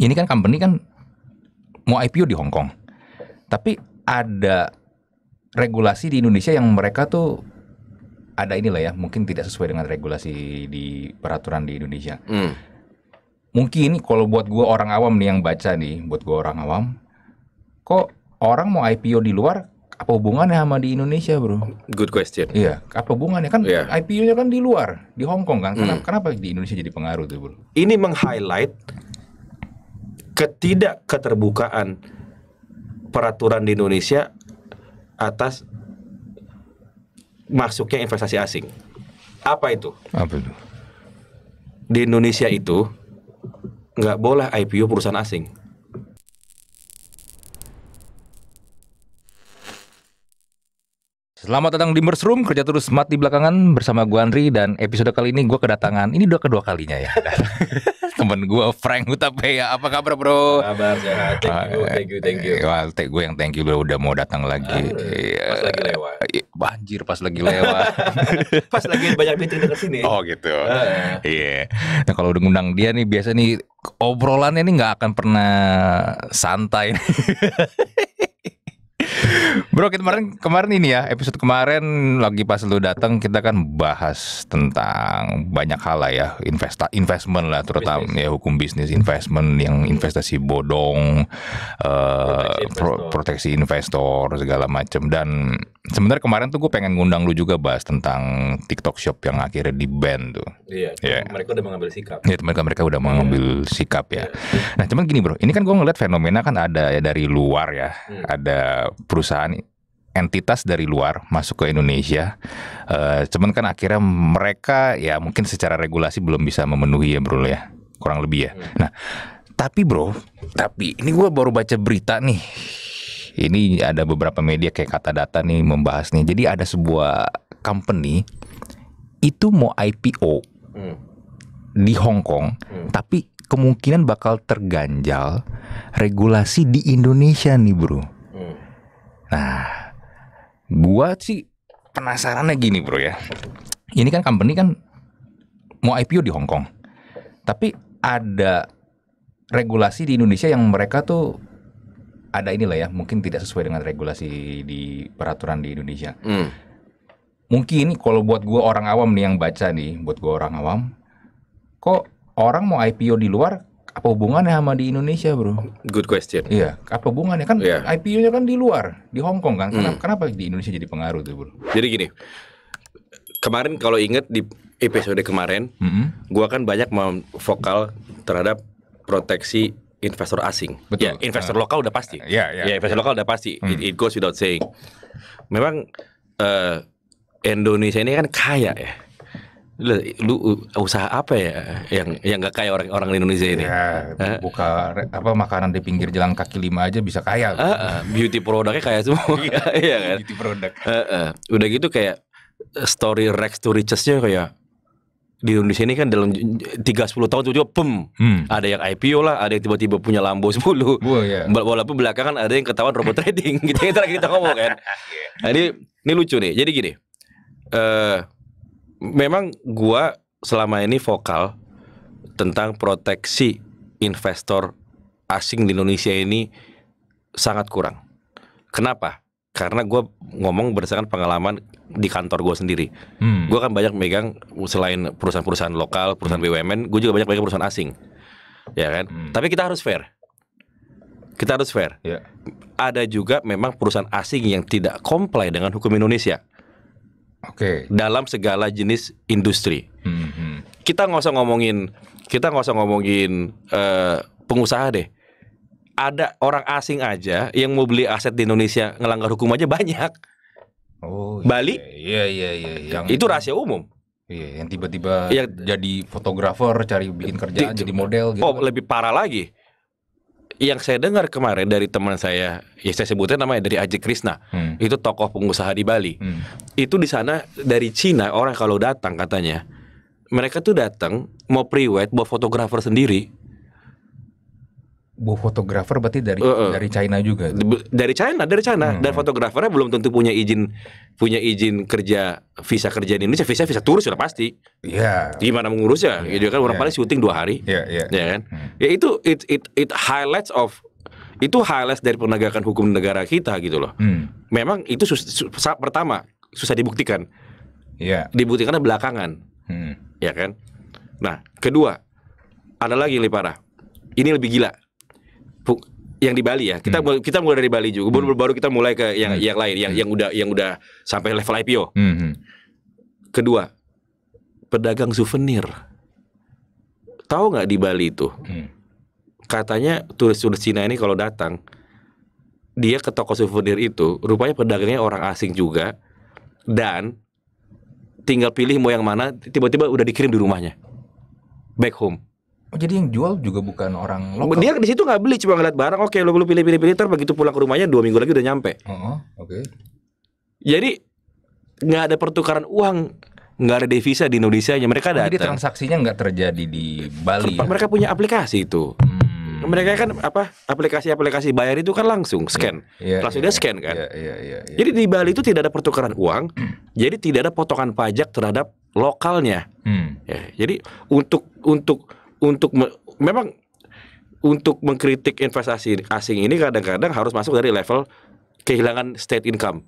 ini kan company kan mau IPO di Hong Kong. Tapi ada regulasi di Indonesia yang mereka tuh ada inilah ya, mungkin tidak sesuai dengan regulasi di peraturan di Indonesia. Hmm. Mungkin kalau buat gue orang awam nih yang baca nih, buat gue orang awam, kok orang mau IPO di luar apa hubungannya sama di Indonesia bro? Good question. Iya, apa hubungannya kan yeah. IPO-nya kan di luar, di Hong Kong kan? Kenapa, hmm. kenapa di Indonesia jadi pengaruh tuh bro? Ini meng-highlight ketidakketerbukaan peraturan di Indonesia atas masuknya investasi asing. Apa itu? Apa itu? Di Indonesia itu nggak boleh IPO perusahaan asing. Selamat datang di Room. kerja terus mati belakangan bersama gue Andri dan episode kali ini gue kedatangan, ini udah kedua kalinya ya. teman gue Frank ya, Apa kabar bro? Kabar sehat. Thank you, ah, thank you, thank you. Wah, well, gue yang thank you udah mau datang lagi. Uh, pas lagi lewat. Iya, banjir pas lagi lewat. pas lagi banyak meeting dekat sini. Ya? Oh gitu. Ah. Iya. Uh. Yeah. Nah kalau udah ngundang dia nih biasa nih obrolannya nih nggak akan pernah santai. Bro, kemarin kemarin ini ya, episode kemarin lagi pas lu datang kita kan bahas tentang banyak hal lah ya, investa investment lah terutama bisnis. ya hukum bisnis investment yang investasi bodong, proteksi uh, investor. Pro, proteksi investor segala macam dan sebenarnya kemarin tuh gue pengen ngundang lu juga bahas tentang TikTok Shop yang akhirnya di ban tuh. Iya, yeah. mereka udah mengambil sikap. Iya, mereka mereka udah mengambil iya. sikap ya. Yeah. Nah, cuman gini bro, ini kan gue ngeliat fenomena kan ada ya dari luar ya, hmm. ada perusahaan entitas dari luar masuk ke Indonesia. E, cuman kan akhirnya mereka ya mungkin secara regulasi belum bisa memenuhi ya bro ya, kurang lebih ya. Iya. Nah, tapi bro, tapi ini gue baru baca berita nih. Ini ada beberapa media kayak kata data nih membahas nih. Jadi ada sebuah company itu mau IPO hmm. di Hong Kong, hmm. tapi kemungkinan bakal terganjal regulasi di Indonesia nih bro. Nah, gua sih penasarannya gini bro ya. Ini kan company kan mau IPO di Hong Kong, tapi ada regulasi di Indonesia yang mereka tuh ada inilah ya, mungkin tidak sesuai dengan regulasi di peraturan di Indonesia. Hmm. Mungkin kalau buat gua orang awam nih yang baca nih, buat gua orang awam, kok orang mau IPO di luar apa hubungannya sama di Indonesia bro? Good question. Iya, apa hubungannya kan yeah. IPO-nya kan di luar, di Hong Kong kan. Kenapa, mm. kenapa di Indonesia jadi pengaruh tuh bro? Jadi gini, kemarin kalau inget di episode kemarin, mm -hmm. gua kan banyak vokal terhadap proteksi investor asing. Betul. Ya, investor uh, lokal udah pasti. Ya, yeah, ya. Yeah. investor lokal udah pasti. Mm. It, it goes without saying. Memang uh, Indonesia ini kan kaya ya lu uh, usaha apa ya yang yang nggak kaya orang-orang Indonesia ini? Ya, buka apa makanan di pinggir jalan kaki lima aja bisa kaya. Uh, uh, beauty produknya kaya semua. iya, iya kan? Beauty produk. Uh, ah, uh. Udah gitu kayak eh, story Rex to Richesnya kayak di Indonesia ini kan dalam tiga sepuluh tahun tiba pem. Hmm. Ada yang IPO lah, ada yang tiba-tiba punya Lambo 10. Wah, oh, yeah. Walaupun belakangan ada yang ketahuan robot trading gitu kita lagi kita ngomong kan. Iya. Nah, ini ini lucu nih. Jadi gini. Eh uh, memang gua selama ini vokal tentang proteksi investor asing di Indonesia ini sangat kurang. Kenapa? Karena gue ngomong berdasarkan pengalaman di kantor gue sendiri. Hmm. Gue kan banyak megang selain perusahaan-perusahaan lokal, perusahaan hmm. BUMN, gue juga banyak megang perusahaan asing, ya kan? Hmm. Tapi kita harus fair. Kita harus fair. Yeah. Ada juga memang perusahaan asing yang tidak comply dengan hukum Indonesia. Oke. Okay. Dalam segala jenis industri. Hmm. Kita nggak usah ngomongin, kita nggak usah ngomongin uh, pengusaha deh. Ada orang asing aja yang mau beli aset di Indonesia ngelanggar hukum aja banyak. Oh. Iya, Bali. Iya iya iya. iya. Yang itu rahasia umum. Iya, yang tiba-tiba ya, jadi fotografer, cari bikin kerjaan, jadi model gitu. Oh, kan. lebih parah lagi yang saya dengar kemarin dari teman saya, ya saya sebutnya namanya dari Aji Krishna, hmm. itu tokoh pengusaha di Bali. Hmm. Itu di sana dari Cina orang kalau datang katanya, mereka tuh datang mau private buat fotografer sendiri bu fotografer berarti dari uh, uh. dari China juga dari China dari China hmm. dan fotografernya belum tentu punya izin punya izin kerja visa kerja di Indonesia visa visa turis sudah pasti iya. ya yeah. gimana gitu mengurusnya yeah. kan orang yeah. paling syuting dua hari yeah, yeah. ya kan hmm. ya itu it it it highlights of itu highlights dari penegakan hukum negara kita gitu loh hmm. memang itu sus, sus, pertama susah dibuktikan yeah. dibuktikan belakangan hmm. ya kan nah kedua ada lagi yang lebih parah ini lebih gila yang di Bali ya. Kita hmm. kita mulai dari Bali juga. Baru, hmm. baru kita mulai ke yang hmm. yang lain yang yang udah yang udah sampai level IPO. Hmm, hmm. Kedua, pedagang souvenir. Tahu nggak di Bali itu? Hmm. Katanya turis-turis Cina ini kalau datang dia ke toko souvenir itu, rupanya pedagangnya orang asing juga dan tinggal pilih mau yang mana, tiba-tiba udah dikirim di rumahnya. Back home. Oh, jadi yang jual juga bukan orang lokal. Dia di situ nggak beli, cuma ngeliat barang. Oke, lo lu pilih-pilih-pilih. Ntar begitu pulang ke rumahnya dua minggu lagi udah nyampe. Uh -huh, Oke. Okay. Jadi nggak ada pertukaran uang, nggak ada devisa di Indonesia. Ya mereka ada. Jadi transaksinya nggak terjadi di Bali. Ya? Mereka punya aplikasi itu. Hmm. Mereka kan apa aplikasi-aplikasi bayar itu kan langsung iya, scan, yeah, yeah, langsung yeah, dia scan kan. Yeah, yeah, yeah, yeah. Jadi di Bali itu tidak ada pertukaran uang, hmm. jadi tidak ada potongan pajak terhadap lokalnya. Hmm. Ya, jadi untuk untuk untuk me memang untuk mengkritik investasi asing ini kadang-kadang harus masuk dari level kehilangan state income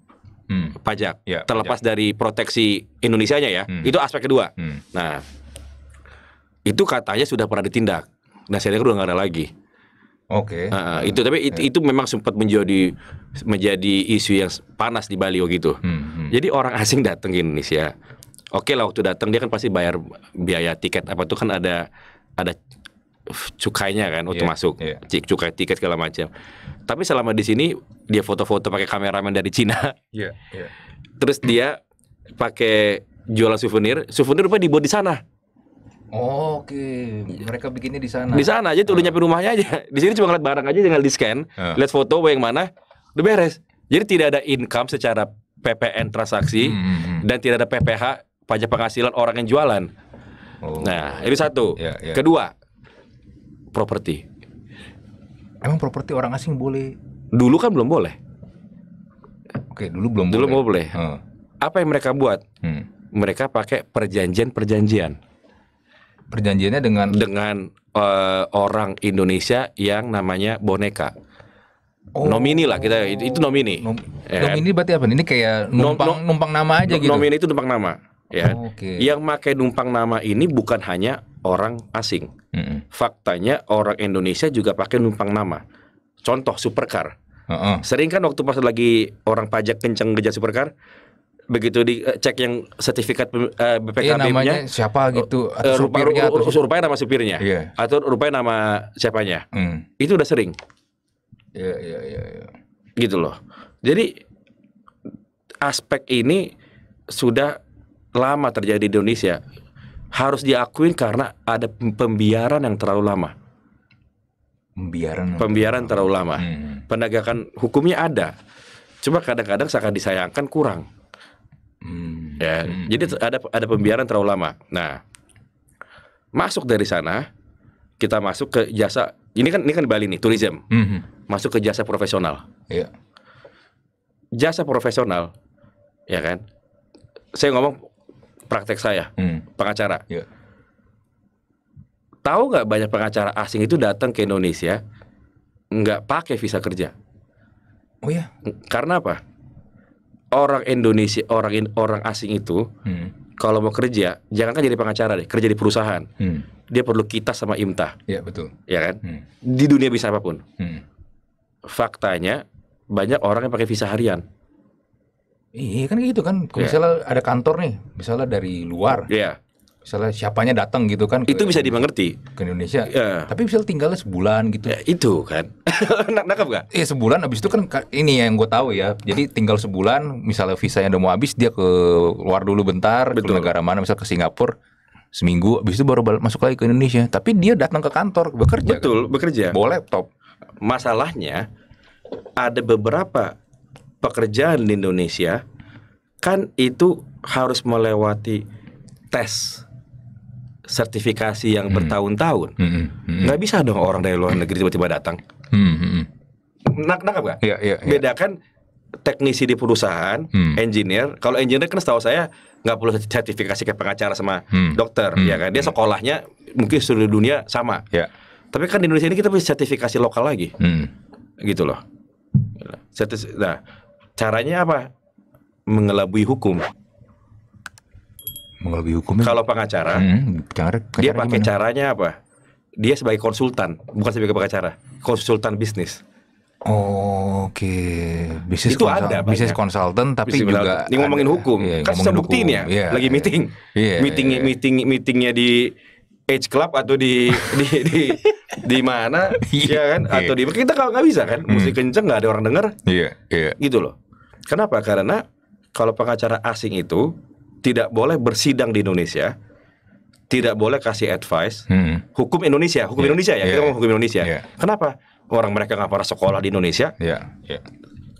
hmm. pajak ya, terlepas pajak. dari proteksi Indonesia-nya ya hmm. itu aspek kedua hmm. nah itu katanya sudah pernah ditindak nah sekarang udah nggak ada lagi Oke. Okay. nah, itu tapi itu memang sempat menjadi menjadi isu yang panas di Bali gitu. Hmm, hmm. Jadi orang asing datang ke Indonesia. Oke okay lah waktu datang dia kan pasti bayar biaya tiket apa tuh kan ada ada cukainya kan untuk yeah, masuk yeah. cukai tiket segala macam tapi selama di sini dia foto-foto pakai kameramen dari Cina yeah, yeah. terus dia pakai jualan souvenir souvenir apa dibuat di sana Oh, Oke, okay. mereka bikinnya di sana. Di sana aja, tuh udah ah. nyampe rumahnya aja. Di sini cuma ngeliat barang aja, tinggal di scan, uh. Ah. lihat foto yang mana, udah beres. Jadi tidak ada income secara PPN transaksi hmm, hmm, hmm. dan tidak ada PPH pajak penghasilan orang yang jualan. Oh. Nah, ini satu. Ya, ya. Kedua, properti. Emang properti orang asing boleh? Dulu kan belum boleh. Oke, dulu belum dulu boleh. Dulu boleh. Hmm. Apa yang mereka buat? Hmm. Mereka pakai perjanjian-perjanjian. Perjanjiannya dengan dengan uh, orang Indonesia yang namanya boneka. Oh. Nomini lah kita itu nomini. Nom ya. Kan? Nomini berarti apa? Ini kayak numpang nom, nom, numpang nama aja nom, gitu. Nomini itu numpang nama. Ya. okay. Yang pakai numpang nama ini bukan hanya orang asing. Mm-hmm. Faktanya orang Indonesia juga pakai numpang nama. Contoh supercar. Uh-uh. Sering kan waktu pas lagi orang pajak kenceng kerja supercar, begitu dicek eh, yang sertifikat uh, eh, BPKB-nya iya, siapa gitu eh, atau supirnya atau rupanya nama supirnya yeah. atau rupanya nama siapanya mm. itu udah sering yeah, yeah, yeah, yeah. gitu loh jadi aspek ini sudah lama terjadi di Indonesia harus diakuin karena ada pembiaran yang terlalu lama. Pembiaran. Pembiaran terlalu lama. Hmm. Penegakan hukumnya ada, cuma kadang-kadang sangat disayangkan kurang. Hmm. Ya, hmm. jadi ada ada pembiaran terlalu lama. Nah, masuk dari sana kita masuk ke jasa ini kan ini kan Bali nih tourism -hmm. masuk ke jasa profesional yeah. jasa profesional ya kan saya ngomong praktek saya hmm. pengacara. Yeah. Tahu nggak banyak pengacara asing itu datang ke Indonesia nggak pakai visa kerja. Oh ya. Karena apa? Orang Indonesia orang orang asing itu hmm. kalau mau kerja jangan kan jadi pengacara deh kerja di perusahaan hmm. dia perlu kita sama imta. Iya betul. Ya kan hmm. di dunia bisa apapun. Hmm. Faktanya banyak orang yang pakai visa harian. Iya kan gitu kan. Kalau yeah. misalnya ada kantor nih, misalnya dari luar. Iya. Yeah. Misalnya siapanya datang gitu kan. Itu ke, bisa dimengerti. Ke Indonesia. Yeah. Tapi misalnya tinggalnya sebulan gitu. Yeah, itu kan. Nak nakap gak? Iya sebulan abis itu kan ini yang gue tahu ya. Jadi tinggal sebulan misalnya visa yang udah mau habis dia ke luar dulu bentar. Betul. Ke negara mana misalnya ke Singapura seminggu abis itu baru masuk lagi ke Indonesia tapi dia datang ke kantor bekerja betul kan? bekerja bawa laptop masalahnya ada beberapa pekerjaan di Indonesia kan itu harus melewati tes sertifikasi yang hmm. bertahun-tahun. Hmm. Hmm. hmm. Nggak bisa dong orang dari luar negeri tiba-tiba datang. Hmm. Hmm. hmm. Nak nangkap nggak? Ya, ya, ya. Bedakan teknisi di perusahaan, hmm. engineer. Kalau engineer kan setahu saya nggak perlu sertifikasi kayak pengacara sama hmm. dokter, hmm. ya kan? Dia hmm. sekolahnya mungkin seluruh dunia sama. Ya. Tapi kan di Indonesia ini kita punya sertifikasi lokal lagi, hmm. gitu loh. nah, Caranya apa? Mengelabui hukum. Mengelabui hukum. Ya? Kalau pengacara, hmm, cara, pengacara dia pakai gimana? caranya apa? Dia sebagai konsultan, bukan sebagai pengacara, konsultan bisnis. Oh, oke, bisnis itu ada bisnis konsultan tapi bisnis juga ini ngomongin ada. hukum. Ya, kan ngomongin bukti ya, yeah, lagi iya. meeting, yeah, iya, meeting, yeah. meeting, meetingnya di Age Club atau di di di, di mana, ya kan? Atau di kita kalau nggak bisa kan, musik hmm. kenceng nggak ada orang dengar, iya, yeah, iya. gitu loh. Kenapa? Karena kalau pengacara asing itu tidak boleh bersidang di Indonesia, tidak boleh kasih advice. Hmm. Hukum Indonesia, hukum yeah. Indonesia ya, yeah. kita mau hukum Indonesia. Yeah. Kenapa? Orang mereka nggak pernah sekolah di Indonesia. Yeah. Yeah.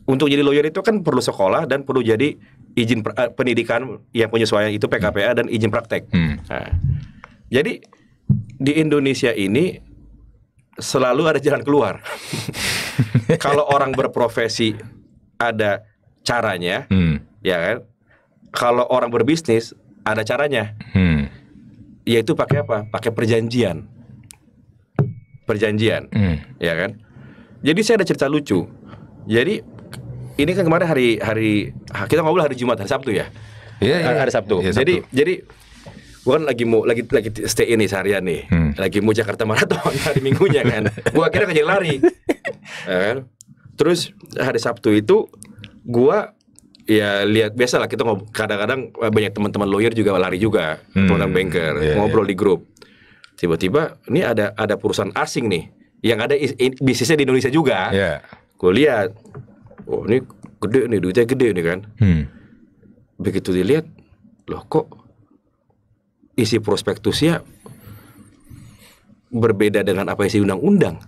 Untuk jadi lawyer itu kan perlu sekolah dan perlu jadi izin eh, pendidikan yang penyesuaian itu PKPA hmm. dan izin praktek. Hmm. Nah, jadi di Indonesia ini selalu ada jalan keluar. Kalau orang berprofesi ada caranya, hmm. ya kan? Kalau orang berbisnis ada caranya, hmm. yaitu pakai apa? Pakai perjanjian, perjanjian, hmm. ya kan? Jadi saya ada cerita lucu. Jadi ini kan kemarin hari hari kita ngobrol hari Jumat hari Sabtu ya. Iya, yeah, yeah. hari Sabtu. Yeah, Sabtu. Jadi jadi gua kan lagi mau lagi lagi stay ini seharian nih. Hmm. Lagi mau Jakarta Marathon hari Minggunya kan. gua akhirnya jadi lari. ya kan? Terus hari Sabtu itu gua ya lihat biasa lah kita ngobrol kadang-kadang eh, banyak teman-teman lawyer juga lari juga hmm, teman banker yeah, iya. ngobrol yeah. di grup tiba-tiba ini ada ada perusahaan asing nih yang ada is, in, bisnisnya di Indonesia juga yeah. gue lihat oh ini gede nih duitnya gede nih kan hmm. begitu dilihat loh kok isi prospektusnya berbeda dengan apa isi undang-undang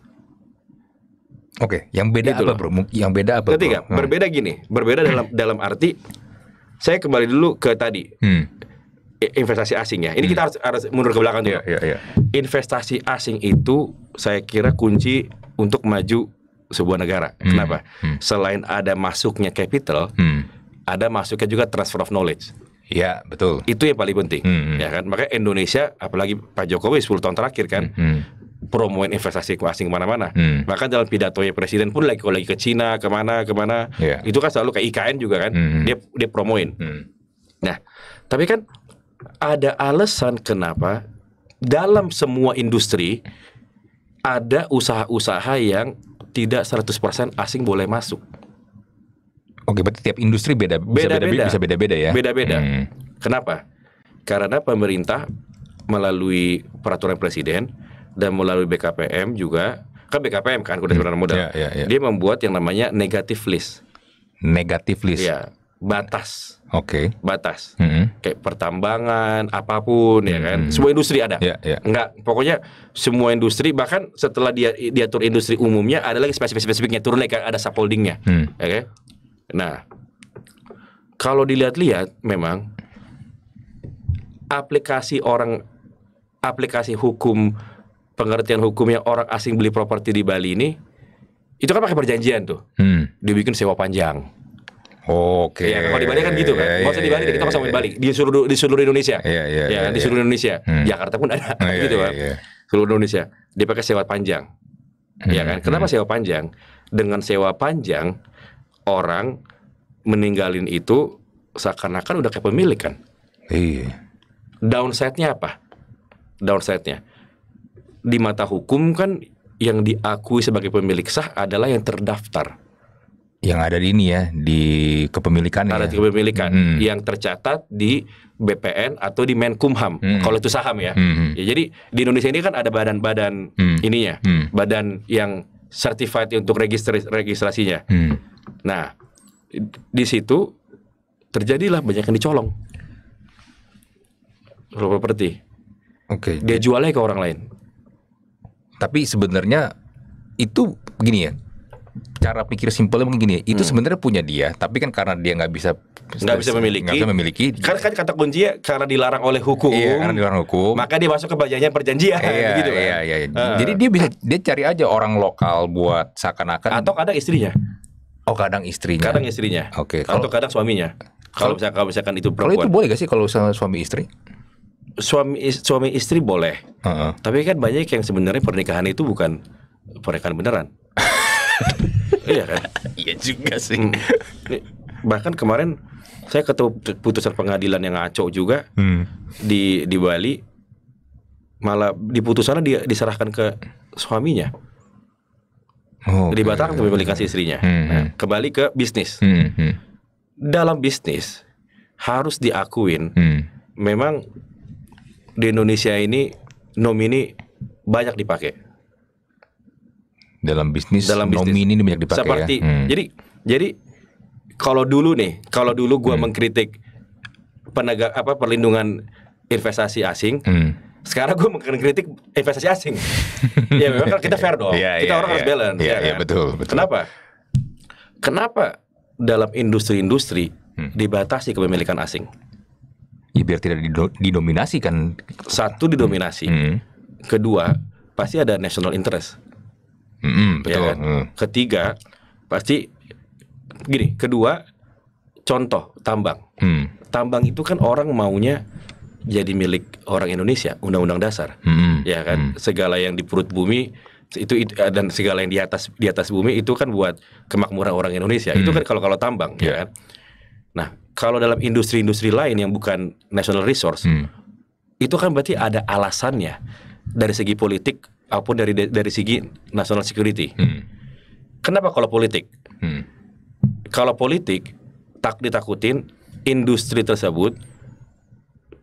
Oke, okay. yang beda gitu apa loh. bro? Yang beda apa? Ketiga, bro? Hmm. berbeda gini, berbeda dalam dalam arti saya kembali dulu ke tadi hmm. investasi asing ya. Ini hmm. kita harus, harus mundur ke belakang dulu. Yeah, yeah, yeah. Investasi asing itu saya kira kunci untuk maju sebuah negara. Hmm. Kenapa? Hmm. Selain ada masuknya capital, hmm. ada masuknya juga transfer of knowledge. Ya betul. Itu yang paling penting, hmm, hmm, ya kan. Makanya Indonesia, apalagi Pak Jokowi 10 tahun terakhir kan, hmm, hmm promoin investasi ke asing kemana-mana. Hmm. Bahkan dalam pidatonya presiden pun lagi kalau lagi ke Cina kemana kemana, yeah. itu kan selalu ke IKN juga kan, hmm, hmm. dia dia promoin. Hmm. Nah, tapi kan ada alasan kenapa dalam semua industri ada usaha-usaha yang tidak 100% asing boleh masuk. Oke, berarti tiap industri beda beda beda, beda bisa beda-beda ya. Beda-beda. Hmm. Kenapa? Karena pemerintah melalui peraturan presiden dan melalui BKPM juga kan BKPM kan Kode sebenarnya Modal. Yeah, yeah, yeah. Dia membuat yang namanya negatif list. Negatif list. Ya, batas. Oke. Okay. Batas. Mm -hmm. Kayak pertambangan, apapun mm -hmm. ya kan. Hmm. Semua industri ada. Yeah, yeah. Enggak, pokoknya semua industri bahkan setelah dia diatur industri umumnya ada lagi spesifik-spesifiknya turun lagi ada subholdingnya. Mm. Oke. Ya okay? Nah, kalau dilihat-lihat memang aplikasi orang aplikasi hukum pengertian hukumnya orang asing beli properti di Bali ini itu kan pakai perjanjian tuh. Hmm. Dibikin sewa panjang. Oke. Okay. Ya, kalau di Bali kan gitu kan. Yeah, Maksudnya di iya, Bali yeah, kita iya, sama di iya. Bali, di seluruh di seluruh Indonesia. Iya, yeah, yeah, ya, yeah, di seluruh yeah. Indonesia. Hmm. Jakarta pun ada yeah, oh, gitu kan. Yeah, yeah. Seluruh Indonesia dia pakai sewa panjang. Kan? Hmm. Ya kan? Kenapa hmm. sewa panjang? Dengan sewa panjang orang meninggalin itu seakan-akan udah kayak pemilik kan. Iya. Downside-nya apa? Downside-nya di mata hukum kan yang diakui sebagai pemilik sah adalah yang terdaftar yang ada di ini ya di kepemilikan ya. ada di kepemilikan hmm. yang tercatat di BPN atau di Menkumham hmm. kalau itu saham ya. Hmm. ya jadi di Indonesia ini kan ada badan-badan hmm. ininya hmm. badan yang certified untuk registrasi registrasinya hmm. nah di situ terjadilah banyak yang dicolong properti oke okay. dia jualnya ke orang lain tapi sebenarnya itu gini ya. Cara pikir simpelnya mungkin gini ya, Itu hmm. sebenarnya punya dia, tapi kan karena dia nggak bisa nggak bisa memiliki. Nggak bisa memiliki. Karena kan kata kunci ya karena dilarang oleh hukum. Iya, karena dilarang hukum. Maka dia masuk ke bagiannya perjanjian iya, gitu kan. Iya, iya. Uh. Jadi dia bisa dia cari aja orang lokal buat seakan-akan atau kadang istrinya. Oh kadang istrinya. Kadang istrinya. Oke. Okay. Atau kadang suaminya. Kalau misalkan, misalkan itu perempuan. Kalau itu boleh gak sih kalau suami istri? suami suami istri boleh. Uh -uh. Tapi kan banyak yang sebenarnya pernikahan itu bukan pernikahan beneran. iya kan? Iya juga sih. Hmm. Bahkan kemarin saya ketemu putusan pengadilan yang ngaco juga hmm. di di Bali malah di putusannya dia diserahkan ke suaminya. Oh, okay. Dibatalkan kepemilikan istrinya. Hmm, nah, hmm. kembali ke bisnis. Hmm, hmm. Dalam bisnis harus diakuin hmm. memang di Indonesia ini nomini banyak dipakai. Dalam bisnis, Dalam bisnis. nomini ini banyak dipakai. Seperti, ya? hmm. jadi jadi kalau dulu nih, kalau dulu gue hmm. mengkritik penegak apa perlindungan investasi asing, hmm. sekarang gue mengkritik investasi asing. ya memang kita fair dong, yeah, kita yeah, orang yeah. harus iya. balance. Iya yeah, iya, kan? yeah, betul, betul. Kenapa? Kenapa dalam industri-industri hmm. dibatasi kepemilikan asing? ya biar tidak didominasi kan satu didominasi hmm. kedua pasti ada national interest hmm, ya betul. Ya kan? hmm. ketiga pasti gini kedua contoh tambang hmm. tambang itu kan orang maunya jadi milik orang Indonesia undang-undang dasar hmm. ya kan hmm. segala yang di perut bumi itu, eh, dan segala yang di atas di atas bumi itu kan buat kemakmuran orang Indonesia hmm. itu kan kalau kalau tambang yeah. ya kan nah kalau dalam industri-industri lain yang bukan national resource, hmm. itu kan berarti ada alasannya dari segi politik maupun dari dari segi national security. Hmm. Kenapa kalau politik? Hmm. Kalau politik tak ditakutin industri tersebut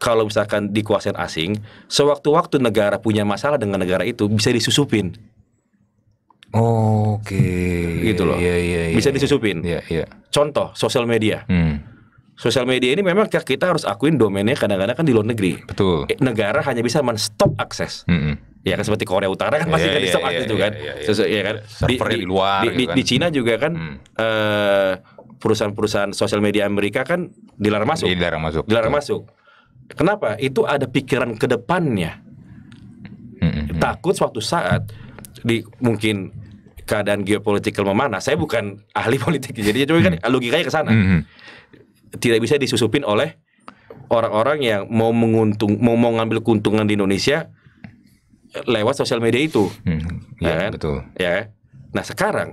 kalau misalkan dikuasai asing, sewaktu-waktu negara punya masalah dengan negara itu bisa disusupin. Oke. Okay. Gitu loh. Yeah, yeah, yeah, bisa iya. disusupin. Iya, iya. Contoh, sosial media. Hmm sosial media ini memang kita harus akuin domainnya kadang-kadang kan di luar negeri. Betul. Eh, negara hanya bisa men-stop akses. Mm -hmm. Ya kan seperti Korea Utara kan pasti yeah, kan di-stop iya, akses yeah, juga kan. Yeah, Ya iya. iya kan. Di, di, di luar. Di, gitu kan. di Cina juga kan mm. Eh, perusahaan-perusahaan sosial media Amerika kan dilarang masuk. Dilarang masuk. Dilarang betul. masuk. Kenapa? Itu ada pikiran ke depannya. Mm -hmm. Takut suatu saat di mungkin keadaan geopolitikal memanas. Saya bukan ahli politik, jadi cuma kan logikanya ke sana. Mm -hmm tidak bisa disusupin oleh orang-orang yang mau menguntung mau mau ngambil keuntungan di Indonesia lewat sosial media itu. Hmm, iya, ya, kan? betul. Ya. Nah, sekarang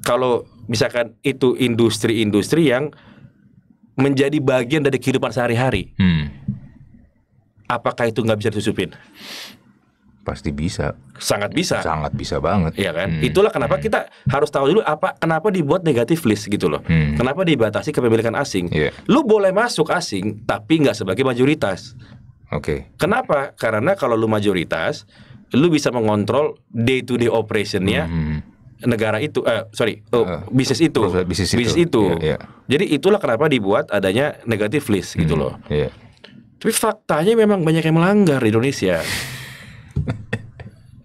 kalau misalkan itu industri-industri yang menjadi bagian dari kehidupan sehari-hari. Hmm. Apakah itu nggak bisa disusupin? Pasti bisa. Sangat bisa. Sangat bisa banget. Iya kan? Hmm. Itulah kenapa hmm. kita harus tahu dulu apa kenapa dibuat negatif list gitu loh. Hmm. Kenapa dibatasi kepemilikan asing? Yeah. Lu boleh masuk asing tapi nggak sebagai mayoritas. Oke. Okay. Kenapa? Karena kalau lu mayoritas, lu bisa mengontrol day to day operationnya. Hmm, hmm, hmm negara itu eh sorry oh, uh, bisnis itu bisnis itu, bisnis iya, itu. Yeah, yeah. jadi itulah kenapa dibuat adanya negatif list gitu hmm, gitu loh yeah. tapi faktanya memang banyak yang melanggar di Indonesia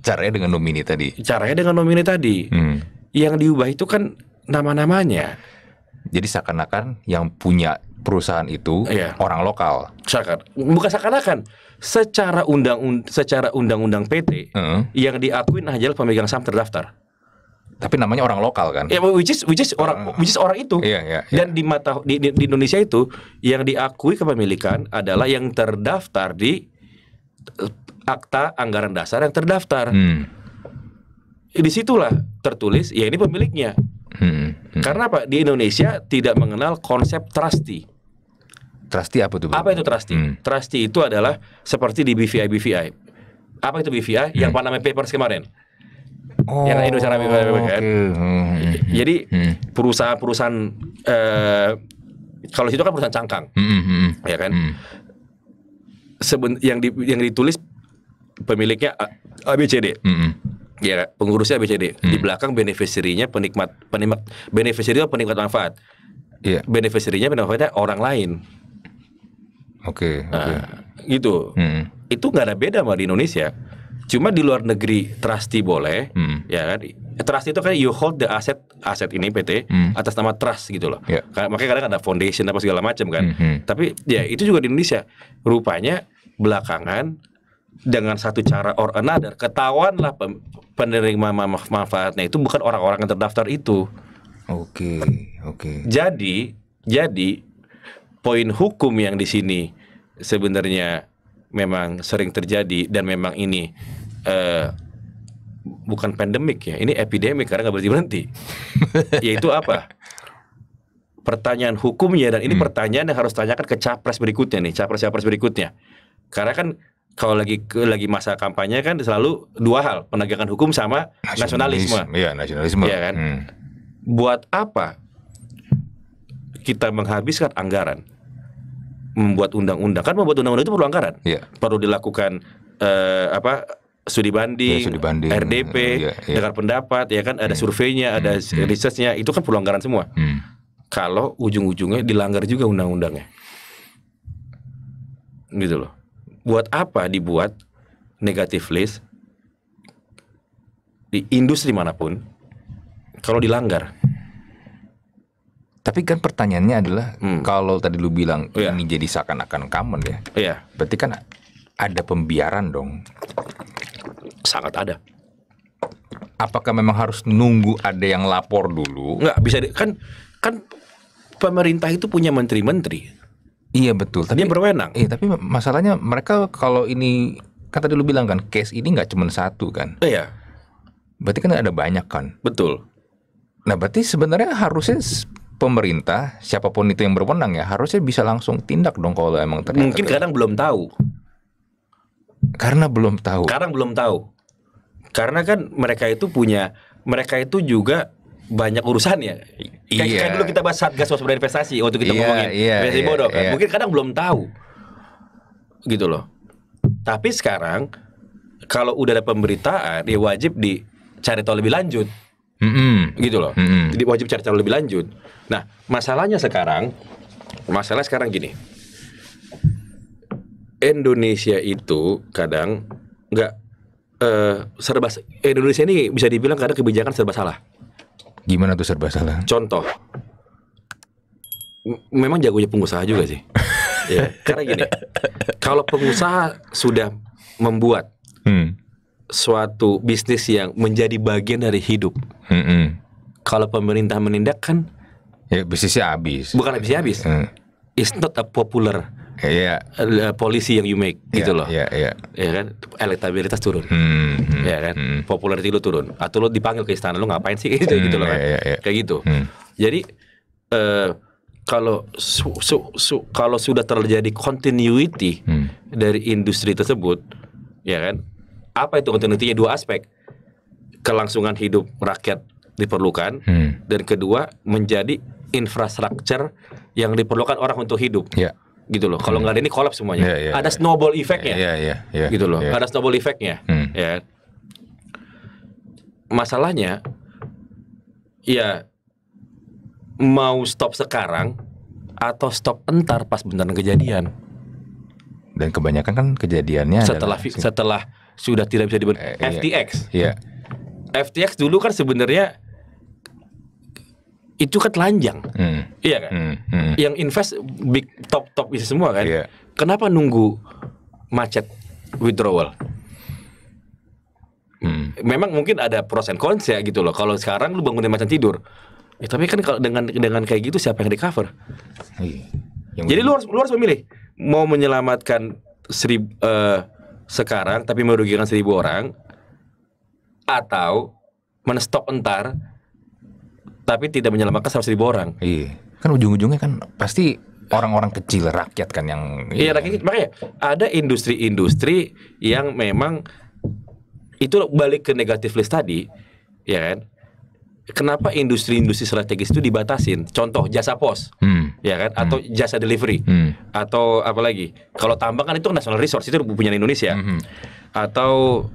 Caranya dengan nomini tadi. Caranya dengan nomini tadi. Hmm. Yang diubah itu kan nama-namanya. Jadi seakan-akan yang punya perusahaan itu iya. orang lokal. Seakan bukan seakan-akan secara undang undang secara undang-undang PT hmm. yang diakui hanyalah pemegang saham terdaftar. Tapi namanya orang lokal kan? Ya, yeah, which is which is orang which is orang itu. Iya, yeah, iya, yeah, Dan di mata di, di Indonesia itu yang diakui kepemilikan adalah yang terdaftar di akta anggaran dasar yang terdaftar. Hmm. situlah tertulis, ya ini pemiliknya. Hmm. Hmm. Karena apa? Di Indonesia tidak mengenal konsep trusty. Trusty apa itu? Apa itu trusty? Hmm. Trusty itu adalah seperti di BVI BVI. Apa itu BVI? Hmm. Yang Panama Papers kemarin. Oh, yang Indonesia okay. BVI. Hmm. Jadi hmm. perusahaan-perusahaan eh, kalau situ kan perusahaan cangkang, hmm, hmm, hmm. ya kan? Hmm. Seben, yang di, yang ditulis pemiliknya ABCD. Mm -hmm. Ya, pengurusnya ABCD. Hmm. Di mm. belakang beneficiary penikmat penikmat beneficiary itu penikmat manfaat. Iya. Yeah. Beneficiary-nya manfaatnya orang lain. Oke, okay, nah, Okay. gitu. Hmm. Itu nggak ada beda sama di Indonesia. Cuma di luar negeri trusty boleh, hmm. ya kan? Trust itu kan you hold the asset, aset ini PT hmm. atas nama trust gitu loh. Yeah. Makanya kadang ada foundation apa segala macam kan. Hmm. Tapi ya itu juga di Indonesia. Rupanya belakangan dengan satu cara or another ketahuanlah penerima manfaatnya itu bukan orang-orang yang terdaftar itu. Oke, okay, oke. Okay. Jadi, jadi poin hukum yang di sini sebenarnya memang sering terjadi dan memang ini uh, bukan pandemik ya, ini epidemi karena nggak berhenti berhenti. Yaitu apa? Pertanyaan hukumnya dan ini hmm. pertanyaan yang harus tanyakan ke capres berikutnya nih, capres capres berikutnya. Karena kan kalau lagi ke, lagi masa kampanye kan selalu dua hal penegakan hukum sama nasionalisme. nasionalisme. Iya nasionalisme. Iya kan. Hmm. Buat apa kita menghabiskan anggaran membuat undang-undang kan membuat undang-undang itu perlu anggaran. Iya. Perlu dilakukan eh, apa studi banding, ya, studi banding RDP, ya, ya. dengar pendapat ya kan ada hmm. surveinya, ada hmm. hmm. risetnya itu kan perlu anggaran semua. Hmm. Kalau ujung-ujungnya dilanggar juga undang-undangnya. Gitu loh buat apa dibuat negatif list di industri manapun kalau dilanggar. Tapi kan pertanyaannya adalah hmm. kalau tadi lu bilang yeah. ini jadi seakan-akan common ya. Iya. Berarti kan ada pembiaran dong. Sangat ada. Apakah memang harus nunggu ada yang lapor dulu? Nggak bisa kan kan pemerintah itu punya menteri-menteri Iya betul. Tapi, Dia berwenang. Iya tapi masalahnya mereka kalau ini kata tadi lu bilang kan case ini nggak cuma satu kan? Iya. Berarti kan ada banyak kan? Betul. Nah berarti sebenarnya harusnya pemerintah siapapun itu yang berwenang ya harusnya bisa langsung tindak dong kalau emang ternyata mungkin kadang belum tahu karena belum tahu karena belum tahu karena kan mereka itu punya mereka itu juga banyak urusan ya. Kayak, iya. kayak dulu kita bahas satgas waspada investasi waktu kita iya, ngomongin iya, investasi iya, bodoh kan. iya. Mungkin kadang belum tahu. Gitu loh. Tapi sekarang kalau udah ada pemberitaan ya wajib dicari tahu lebih lanjut. Mm -hmm. Gitu loh. Mm -hmm. Jadi wajib cari tahu lebih lanjut. Nah, masalahnya sekarang masalah sekarang gini. Indonesia itu kadang nggak uh, serba Indonesia ini bisa dibilang kadang kebijakan serba salah. Gimana tuh serba salah? Contoh. Memang jagonya pengusaha juga sih. ya, karena gini, kalau pengusaha sudah membuat hmm. suatu bisnis yang menjadi bagian dari hidup, hmm -hmm. kalau pemerintah menindak kan, ya bisnisnya habis. Bukan habisnya habis. Hmm. It's not a popular yeah. uh, eh, polisi yang you make yeah, gitu loh. Iya, yeah, yeah. kan? Elektabilitas turun. Hmm, hmm, ya kan? Hmm. Popularitas lu turun. Atau lu dipanggil ke istana lu ngapain sih gitu hmm, gitu loh iya, kan. Yeah, yeah, yeah. Kayak gitu. Hmm. Jadi uh, kalau su, su, su, kalau sudah terjadi continuity hmm. dari industri tersebut, ya kan? Apa itu continuity-nya dua aspek. Kelangsungan hidup rakyat diperlukan hmm. dan kedua menjadi infrastruktur yang diperlukan orang untuk hidup. Yeah gitu loh. Kalau hmm. nggak hmm. ada ini kolaps semuanya. Yeah, yeah, ada yeah. snowball effectnya. Yeah, yeah, yeah, gitu loh. Yeah. Ada snowball effectnya. Hmm. Ya. Masalahnya, ya mau stop sekarang atau stop entar pas beneran kejadian. Dan kebanyakan kan kejadiannya setelah adalah, setelah sudah tidak bisa dibentuk. Eh, FTX. Iya. FTX iya. dulu kan sebenarnya itu kan telanjang, hmm. iya kan? Hmm. Hmm. Yang invest big top top itu semua kan? Yeah. Kenapa nunggu macet withdrawal? Hmm. Memang mungkin ada pros and cons ya gitu loh. Kalau sekarang lu bangunin macan tidur, ya, tapi kan kalau dengan dengan kayak gitu siapa yang recover? Iya. Yang Jadi lu harus lu harus memilih mau menyelamatkan seribu uh, sekarang tapi merugikan seribu orang atau menstop entar tapi tidak menyelamatkan harus ribu orang. Iya. Kan ujung-ujungnya kan pasti orang-orang kecil rakyat kan yang iya, iya, rakyat makanya ada industri-industri yang memang itu balik ke negatif list tadi, ya kan? Kenapa industri-industri strategis itu dibatasin? Contoh jasa pos, hmm. ya kan? Atau hmm. jasa delivery, hmm. atau apa lagi? Kalau tambang kan itu national resource itu punya Indonesia. Hmm. Atau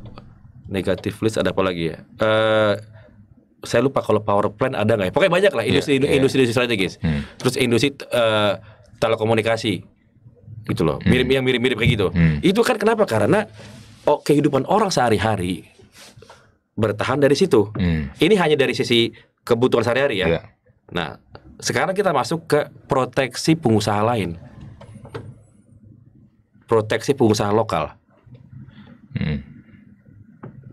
negatif list ada apa lagi ya? Uh, saya lupa kalau power plant ada nggak ya? Pokoknya banyak lah iya, industri yeah, yeah. industri, industri strategis. Hmm. Terus industri uh, telekomunikasi gitu loh. Hmm. Mirip yang mirip-mirip kayak gitu. Hmm. Itu kan kenapa? Karena oh kehidupan orang sehari-hari bertahan dari situ. Hmm. Ini hanya dari sisi kebutuhan sehari-hari ya. Yeah. Nah, sekarang kita masuk ke proteksi pengusaha lain. Proteksi pengusaha lokal. Hmm.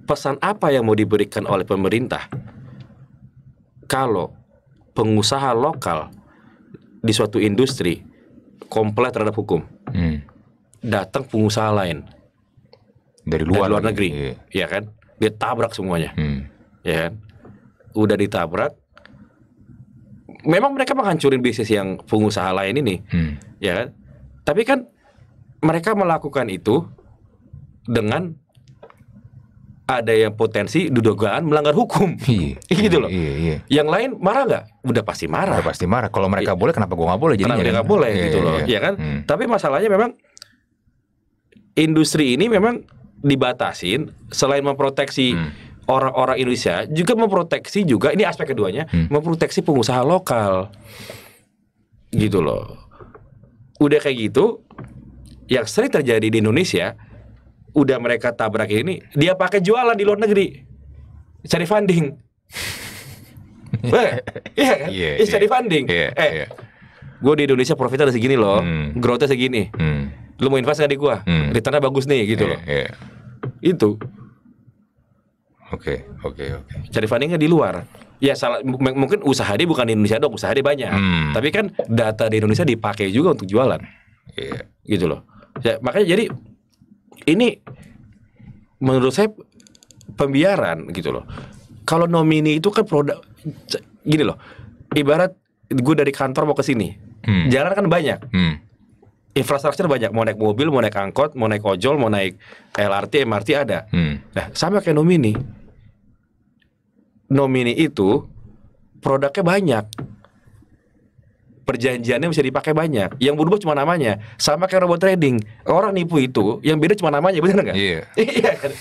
Pesan apa yang mau diberikan oleh pemerintah kalau pengusaha lokal di suatu industri komplek terhadap hukum, hmm. datang pengusaha lain dari luar, dari luar negeri, iya. ya kan? Dia tabrak semuanya, hmm. ya kan? Udah ditabrak, memang mereka menghancurin bisnis yang pengusaha lain ini, hmm. ya kan? Tapi kan mereka melakukan itu dengan ada yang potensi dugaan melanggar hukum. Iya. gitu loh. Iya, iya. Yang lain marah nggak? Udah pasti marah. Udah pasti marah. Kalau mereka iya. boleh kenapa gua nggak boleh jadi? nggak nggak boleh iya, gitu iya, loh. Iya, iya, iya kan? Hmm. Tapi masalahnya memang industri ini memang dibatasin selain memproteksi orang hmm. orang-orang Indonesia juga memproteksi juga ini aspek keduanya hmm. memproteksi pengusaha lokal gitu loh udah kayak gitu yang sering terjadi di Indonesia udah mereka tabrak ini, dia pakai jualan di luar negeri. Cari funding. Iya kan? Iya, cari iya. funding. Yeah, eh, yeah. gue di Indonesia profitnya ada segini loh, hmm. growthnya segini. mm. Lu mau invest gak di gue? mm. Returnnya bagus nih gitu yeah, loh. Yeah. Itu. Oke, okay, oke, okay, oke. Okay. Cari fundingnya di luar. Ya salah, mungkin usaha dia bukan di Indonesia dong, usaha dia banyak. mm. Tapi kan data di Indonesia dipakai juga untuk jualan. Yeah. Gitu loh. Ya, makanya jadi ini menurut saya pembiaran gitu loh. Kalau nomini itu kan produk gini loh. Ibarat gue dari kantor mau ke sini. Hmm. Jalan kan banyak. Hmm. Infrastruktur banyak, mau naik mobil, mau naik angkot, mau naik ojol, mau naik LRT, MRT ada. Hmm. Nah, sama kayak nomini. Nomini itu produknya banyak perjanjiannya bisa dipakai banyak. Yang berubah cuma namanya. Sama kayak robot trading. Orang nipu itu, yang beda cuma namanya, benar nggak? Iya. Iya kan?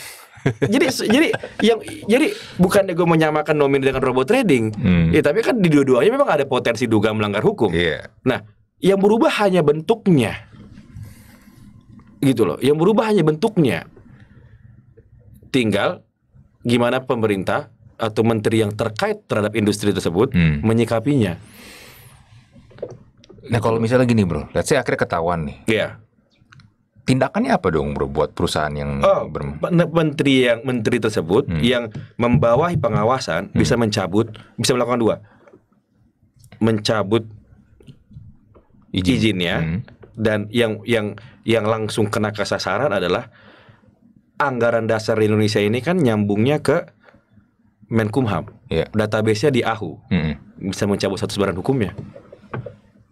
jadi jadi yang jadi bukan gue menyamakan nomin dengan robot trading, hmm. ya tapi kan di dua-duanya memang ada potensi duga melanggar hukum. Yeah. Nah, yang berubah hanya bentuknya, gitu loh. Yang berubah hanya bentuknya. Tinggal gimana pemerintah atau menteri yang terkait terhadap industri tersebut hmm. menyikapinya. Nah kalau gitu. misalnya gini bro, let's say akhirnya ketahuan nih. Iya. Yeah. Tindakannya apa dong bro buat perusahaan yang oh, ber... menteri yang menteri tersebut hmm. yang membawahi pengawasan hmm. bisa mencabut, bisa melakukan dua, mencabut Izin. izinnya hmm. dan yang yang yang langsung kena kesasaran adalah anggaran dasar Indonesia ini kan nyambungnya ke Menkumham, yeah. Iya. nya di AHU, hmm. bisa mencabut satu sebaran hukumnya.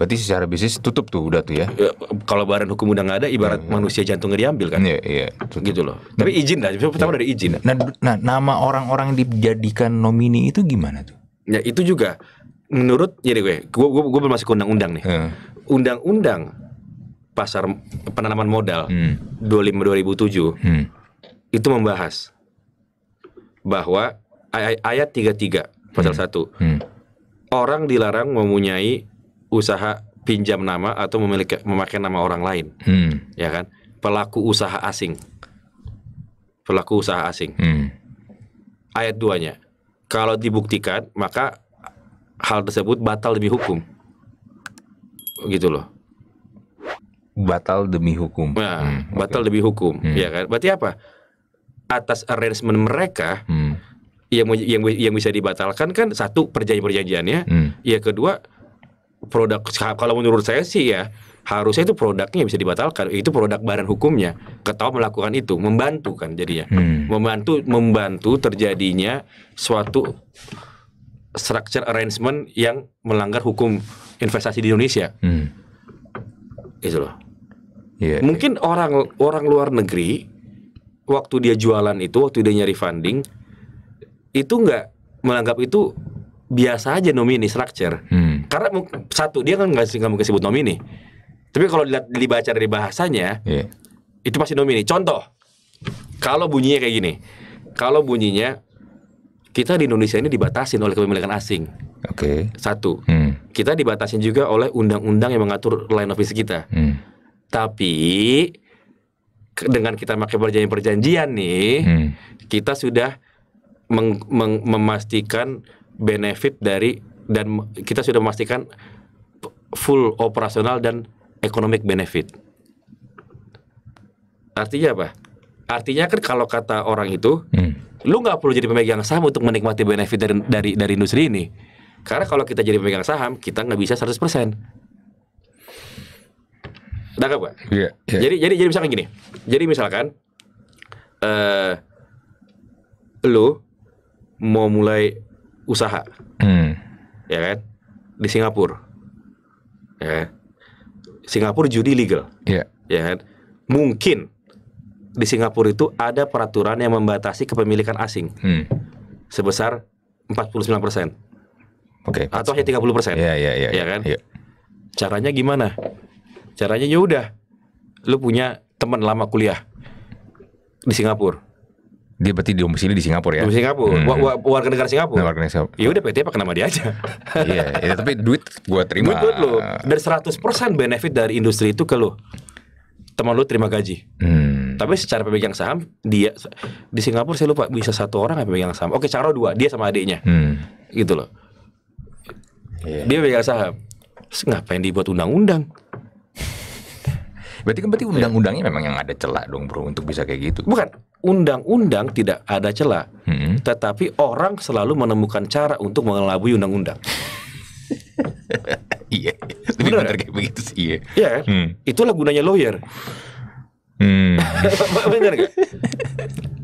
Berarti secara bisnis tutup tuh udah tuh ya. ya kalau baran hukum udah nggak ada, ibarat ya, manusia jantungnya diambil kan. Iya, iya. Gitu loh. Tapi izin lah, pertama ya. dari izin. Nah, nah nama orang-orang yang dijadikan nomini itu gimana tuh? Ya itu juga menurut jadi ya gue, gue gue, gue masih ke undang-undang nih. Iya. Undang-undang ya. pasar penanaman modal hmm. 25 2007 hmm. itu membahas bahwa ayat 33 pasal hmm. 1. Hmm. Orang dilarang mempunyai usaha pinjam nama atau memiliki memakai nama orang lain, hmm. ya kan? Pelaku usaha asing, pelaku usaha asing. Hmm. Ayat duanya, kalau dibuktikan maka hal tersebut batal demi hukum, gitu loh. Batal demi hukum. Nah, hmm. batal okay. demi hukum, hmm. ya kan? Berarti apa? Atas arrangement mereka. Hmm yang yang yang bisa dibatalkan kan satu perjanjian perjanjiannya, hmm. ya kedua produk kalau menurut saya sih ya harusnya itu produknya bisa dibatalkan itu produk badan hukumnya ketawa melakukan itu membantu kan jadinya hmm. membantu membantu terjadinya suatu structure arrangement yang melanggar hukum investasi di Indonesia hmm. itu loh yeah, iya. mungkin orang orang luar negeri waktu dia jualan itu waktu dia nyari funding itu nggak menganggap itu biasa aja nomini structure. Hmm. Karena satu dia kan nggak mungkin sebut nomini. Tapi kalau dilihat dibaca dari bahasanya, yeah. itu pasti nomini. Contoh, kalau bunyinya kayak gini, kalau bunyinya kita di Indonesia ini dibatasin oleh kepemilikan asing. Oke. Okay. Satu, hmm. kita dibatasin juga oleh undang-undang yang mengatur line of business kita. Hmm. Tapi dengan kita pakai perjanjian-perjanjian nih, hmm. kita sudah meng meng memastikan benefit dari dan kita sudah memastikan full operasional dan economic benefit. Artinya apa? Artinya kan kalau kata orang itu, hmm. lu nggak perlu jadi pemegang saham untuk menikmati benefit dari dari, dari industri ini. Karena kalau kita jadi pemegang saham, kita nggak bisa 100%. Nangkap Pak? Yeah, yeah. Jadi jadi jadi misalkan gini. Jadi misalkan eh uh, lu mau mulai usaha hmm. ya kan di Singapura ya kan? Singapura judi legal yeah. ya kan mungkin di Singapura itu ada peraturan yang membatasi kepemilikan asing hmm. sebesar 49 persen okay, atau hanya 30 persen yeah, yeah, yeah, ya kan yeah. caranya gimana caranya ya udah lu punya teman lama kuliah di Singapura dia berarti domisili di Singapura ya? Di Singapura. Hmm. warga negara Singapura. Nah, warga negara Singapura. Ya udah PT apa nama dia aja. Iya, yeah, tapi duit gua terima. Duit buat lo. seratus 100% benefit dari industri itu ke lo. Teman lo terima gaji. Hmm. Tapi secara pemegang saham dia di Singapura saya lupa bisa satu orang yang pemegang saham. Oke, Caro dua, dia sama adiknya. Hmm. Gitu loh. Yeah. Dia pemegang saham. Terus ngapain dibuat undang-undang? Berarti kan berarti iya. undang-undangnya memang yang ada celah dong bro untuk bisa kayak gitu. Bukan undang-undang tidak ada celah, hmm. tetapi orang selalu menemukan cara untuk mengelabui undang-undang. iya, lebih benar kayak begitu sih. Iya, iya hmm. itulah gunanya lawyer. Hmm. benar gak?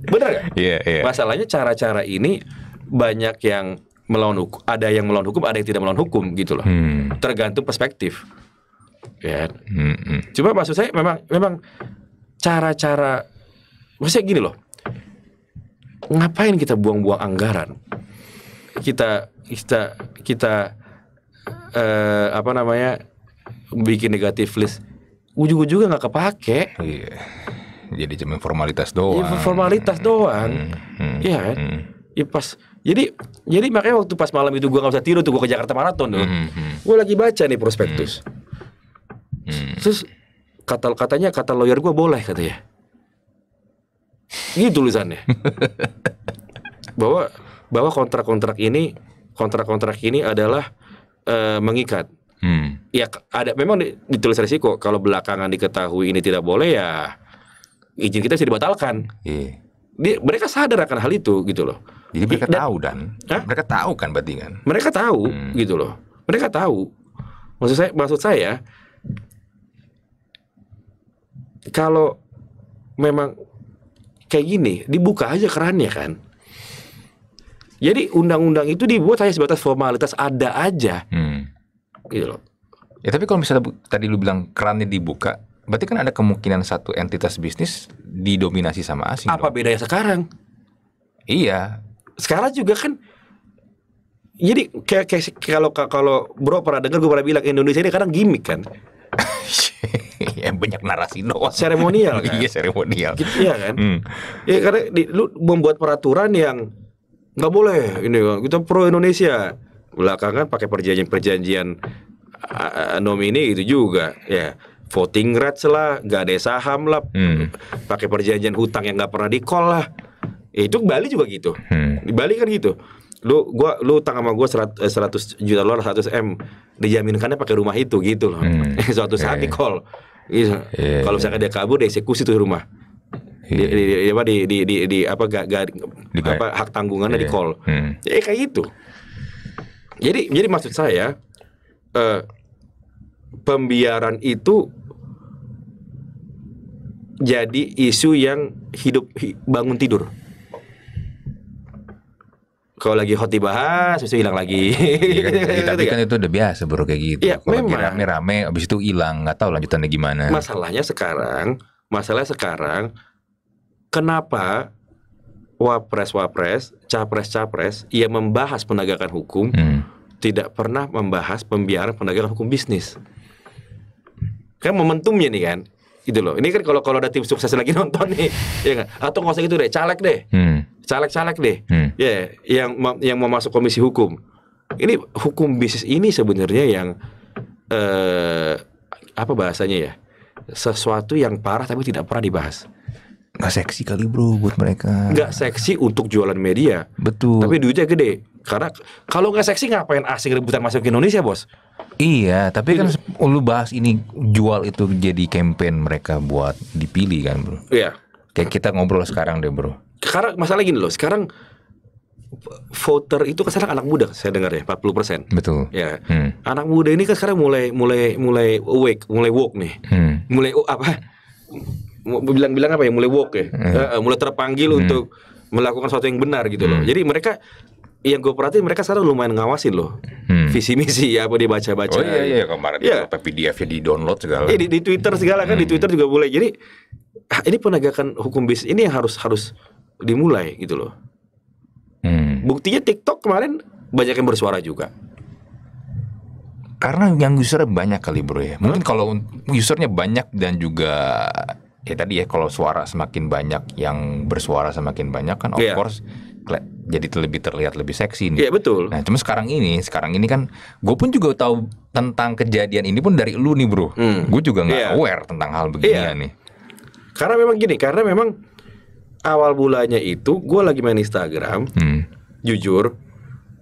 Benar gak? Iya, yeah, yeah. Masalahnya cara-cara ini banyak yang melawan hukum, ada yang melawan hukum, ada yang tidak melawan hukum gitu loh. Hmm. Tergantung perspektif kan. Hmm. Cuma maksud saya memang memang cara-cara maksudnya gini loh. Ngapain kita buang-buang anggaran? Kita kita kita eh, apa namanya? bikin negatif list ujung-ujungnya nggak kepake. Iya. Jadi cuma formalitas doang. Ya, formalitas doang. Hmm. Hmm. kan? Hmm. Ya pas jadi jadi makanya waktu pas malam itu gua nggak usah tidur tuh gua ke Jakarta Marathon tuh. Hmm. Gua lagi baca nih prospektus. Hmm Hmm. Terus kata katanya kata lawyer gue boleh katanya. Ini tulisannya. bahwa bahwa kontrak-kontrak ini kontrak-kontrak ini adalah uh, mengikat. Hmm. Ya ada memang ditulis resiko kalau belakangan diketahui ini tidak boleh ya izin kita bisa dibatalkan. Yeah. Dia, mereka sadar akan hal itu gitu loh. Jadi iya, mereka tahu dan Hah? mereka tahu kan berarti kan. Mereka tahu hmm. gitu loh. Mereka tahu. Maksud saya maksud saya kalau memang kayak gini dibuka aja kerannya kan jadi undang-undang itu dibuat hanya sebatas formalitas ada aja hmm. gitu loh ya tapi kalau misalnya tadi lu bilang kerannya dibuka berarti kan ada kemungkinan satu entitas bisnis didominasi sama asing apa beda bedanya sekarang iya sekarang juga kan jadi kayak, kayak kalau kalau bro pernah dengar gue pernah bilang Indonesia ini kadang gimmick kan ya banyak narasi doang. Seremonial kan? Iya seremonial. Gitu, iya kan? Hmm. Ya karena di, lu membuat peraturan yang nggak boleh ini kita pro Indonesia belakangan pakai perjanjian-perjanjian ini itu juga ya voting rights lah nggak ada saham lah hmm. pakai perjanjian hutang yang nggak pernah dikol lah ya, itu Bali juga gitu hmm. di Bali kan gitu lu gua lu utang sama gua 100, 100 eh, juta dolar 100 m dijaminkannya pakai rumah itu gitu loh hmm. suatu saat yeah. di call gitu. yeah. kalau iya. misalkan dia kabur dia eksekusi tuh rumah Yeah. di, di, di, apa di, di, di, di apa gak, gak di, apa hak tanggungannya yeah. di call hmm. ya kayak gitu jadi jadi maksud saya eh, pembiaran itu jadi isu yang hidup bangun tidur kalau lagi hot dibahas habis itu hilang lagi ya kan, ya, tapi kan, gitu kan itu udah biasa bro kayak gitu ya, kalau lagi rame-rame habis itu hilang nggak tahu lanjutannya gimana masalahnya sekarang masalah sekarang kenapa wapres-wapres capres-capres ia membahas penegakan hukum hmm. tidak pernah membahas pembiaran penegakan hukum bisnis kan momentumnya nih kan gitu loh ini kan kalau kalau ada tim sukses lagi nonton nih ya kan atau nggak usah gitu deh caleg deh hmm caleg-caleg deh, hmm. ya yeah, yang yang mau masuk komisi hukum. Ini hukum bisnis ini sebenarnya yang eh, apa bahasanya ya, sesuatu yang parah tapi tidak pernah dibahas. Gak seksi kali bro buat mereka. Gak seksi untuk jualan media. Betul. Tapi duitnya gede. Karena kalau nggak seksi ngapain asing rebutan masuk ke Indonesia bos? Iya, tapi kan iya. lu bahas ini jual itu jadi campaign mereka buat dipilih kan bro. Iya. Kayak kita ngobrol sekarang deh bro sekarang masalah gini loh sekarang voter itu kan sekarang anak muda saya dengar ya 40 persen. Betul. Ya. Hmm. Anak muda ini kan sekarang mulai mulai mulai awake, mulai woke nih. Hmm. Mulai oh, apa? Bilang-bilang apa ya? Mulai woke ya. Hmm. Uh, mulai terpanggil hmm. untuk melakukan sesuatu yang benar gitu loh. Hmm. Jadi mereka yang gue perhatiin mereka sekarang lumayan ngawasin loh hmm. visi misi ya apa dia baca baca oh iya iya kemarin ya. di PDF ya di download segala ya, di, di Twitter segala kan hmm. di Twitter juga boleh jadi ah, ini penegakan hukum bisnis ini yang harus harus dimulai gitu loh. Hmm. Buktinya TikTok kemarin banyak yang bersuara juga. Karena yang user banyak kali bro ya. Mungkin hmm. kalau usernya banyak dan juga ya tadi ya kalau suara semakin banyak yang bersuara semakin banyak kan of yeah. course jadi lebih terlihat lebih seksi nih. Iya betul. Nah cuma sekarang ini, sekarang ini kan gue pun juga tahu tentang kejadian ini pun dari lu nih bro. Hmm. Gue juga nggak yeah. aware tentang hal begini yeah. nih. Karena memang gini, karena memang awal bulannya itu gue lagi main Instagram, hmm. jujur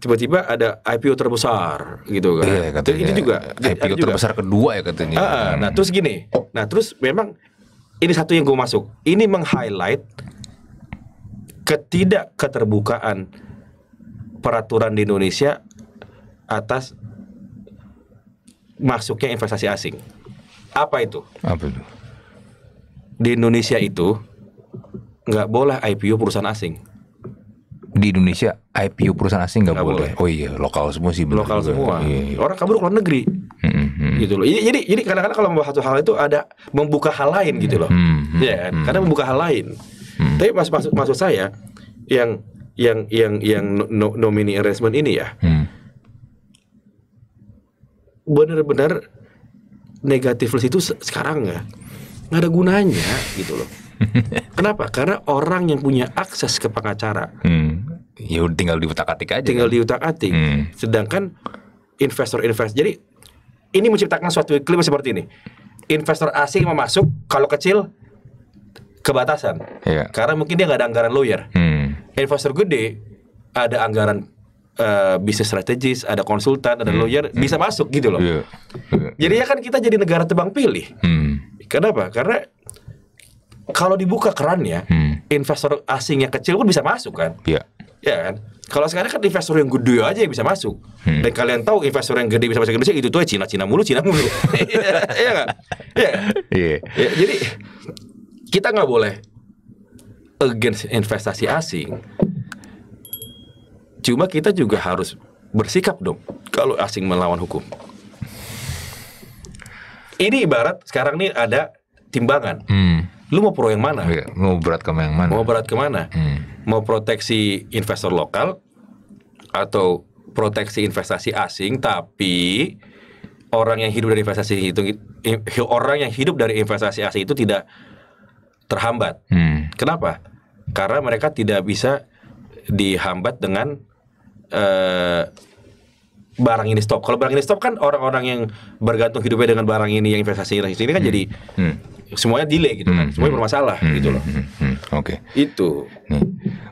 tiba-tiba ada IPO terbesar gitu kan. Iya, katanya, itu juga IPO juga. terbesar kedua ya katanya. Ah, ah. Nah, hmm. Nah terus gini, nah terus memang ini satu yang gue masuk, ini meng-highlight ketidak keterbukaan peraturan di Indonesia atas masuknya investasi asing. Apa itu? Apa itu? Di Indonesia itu nggak boleh IPO perusahaan asing di Indonesia IPO perusahaan asing nggak boleh. boleh. Oh iya, lokal semua sih. Lokal juga. semua. Iya, iya. Orang kabur ke luar negeri. Hmm, Gitu loh. Jadi jadi kadang-kadang kalau membahas satu hal itu ada membuka hal lain gitu loh. Hmm, ya, yeah, hmm. karena membuka hal lain. Hmm. Tapi mas maksud maksud saya yang yang yang yang no, no, nominee arrangement ini ya. Hmm. Benar-benar negatif itu sekarang ya nggak ada gunanya gitu loh Kenapa? Karena orang yang punya akses ke pengacara. Hmm. Ya tinggal diutak-atik aja. Tinggal kan? diutak-atik. Hmm. Sedangkan investor-investor. Jadi ini menciptakan suatu iklim seperti ini. Investor asing mau masuk kalau kecil kebatasan. Ya. Karena mungkin dia nggak ada anggaran lawyer. Hmm. Investor gede ada anggaran uh, bisnis strategis, ada konsultan, ada hmm. lawyer hmm. bisa masuk gitu loh. Yeah. Yeah. ya kan kita jadi negara tebang pilih. Hmm. Kenapa? Karena kalau dibuka kerannya, hmm. investor asing yang kecil pun bisa masuk kan? Iya. Yeah. Iya kan? Kalau sekarang kan investor yang gede aja yang bisa masuk. Hmm. Dan kalian tahu investor yang gede bisa masuk Indonesia itu tuh ya Cina Cina mulu, Cina mulu. Iya kan? Iya. Iya. Yeah. Jadi kita nggak boleh against investasi asing. Cuma kita juga harus bersikap dong kalau asing melawan hukum. Ini ibarat sekarang nih ada timbangan. Hmm lu mau pro yang mana? Iya, mau berat ke yang mana? Mau berat kemana? Hmm. Mau proteksi investor lokal atau proteksi investasi asing, tapi orang yang hidup dari investasi itu, orang yang hidup dari investasi asing itu tidak terhambat. Hmm. Kenapa? Karena mereka tidak bisa dihambat dengan uh, barang ini stop. Kalau barang ini stop kan orang-orang yang bergantung hidupnya dengan barang ini yang investasinya ini kan hmm. jadi hmm semuanya delay gitu kan. Hmm, semuanya hmm. bermasalah hmm, gitu hmm, loh. Hmm, hmm, Oke. Okay. Itu. Nih.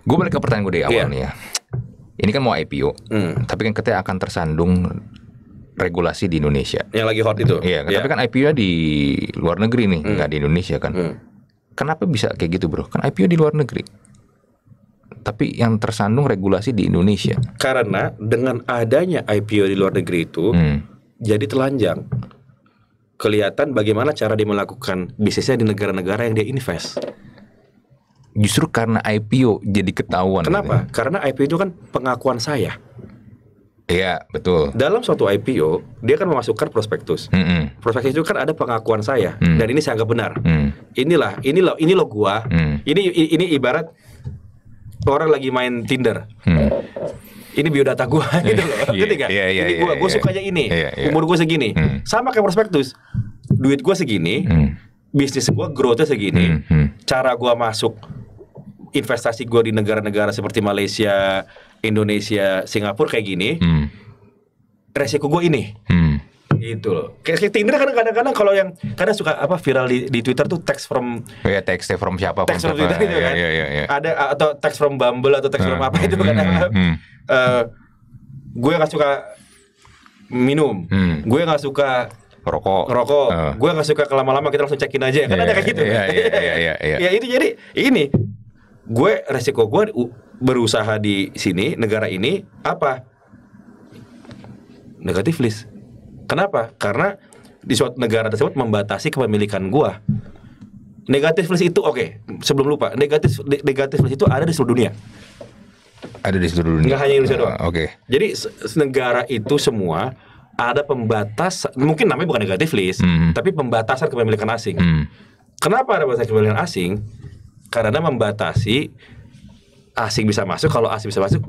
Gue balik ke pertanyaan gue dari awal yeah. nih ya. Ini kan mau IPO, hmm. tapi kan katanya akan tersandung regulasi di Indonesia. Yang lagi hot itu. Iya, yeah. tapi kan IPO-nya di luar negeri nih, hmm. nggak hmm. di Indonesia kan. Hmm. Kenapa bisa kayak gitu, Bro? Kan IPO di luar negeri. Tapi yang tersandung regulasi di Indonesia. Karena dengan adanya IPO di luar negeri itu, hmm. jadi telanjang kelihatan bagaimana cara dia melakukan bisnisnya di negara-negara yang dia invest. Justru karena IPO jadi ketahuan. Kenapa? Gitu. Karena IPO itu kan pengakuan saya. Iya, betul. Dalam suatu IPO, dia kan memasukkan prospektus. Mm -hmm. Prospektus itu kan ada pengakuan saya mm. dan ini saya anggap benar. Mm. Inilah, ini lo, ini lo gua. Mm. Ini ini ibarat orang lagi main Tinder. Mm ini biodata gue gitu loh. Yeah, yeah, yeah, ini gue, gue sukanya ini, iya, iya. umur gue segini, hmm. sama kayak prospektus, duit gue segini, hmm. bisnis gue growthnya segini, hmm. hmm. cara gue masuk investasi gue di negara-negara seperti Malaysia, Indonesia, Singapura kayak gini, hmm. resiko gue ini. Hmm. Gitu loh. Kayak, kayak Tinder kan kadang-kadang kalau yang kadang suka apa viral di, di Twitter tuh text from ya yeah, text from siapa text from Twitter gitu kan. Iya, iya, iya, ada atau text from Bumble atau text from hmm, apa itu kan gue nggak suka minum. Hmm. Gue nggak suka rokok. Rokok. Uh. Gue nggak suka kelama lama kita langsung cekin aja. Kan yeah, ada kayak gitu. Iya kan. iya iya iya. Ya itu jadi ini gue resiko gue berusaha di sini negara ini apa negatif list Kenapa? Karena di suatu negara tersebut membatasi kepemilikan gua. Negatif list itu oke, okay, sebelum lupa, negatif negatif list itu ada di seluruh dunia. Ada di seluruh dunia. Enggak hanya Indonesia ah, doang. Oke. Okay. Jadi negara itu semua ada pembatas mungkin namanya bukan negatif list, mm. tapi pembatasan kepemilikan asing. Mm. Kenapa ada pembatasan kepemilikan asing? Karena membatasi asing bisa masuk, kalau asing bisa masuk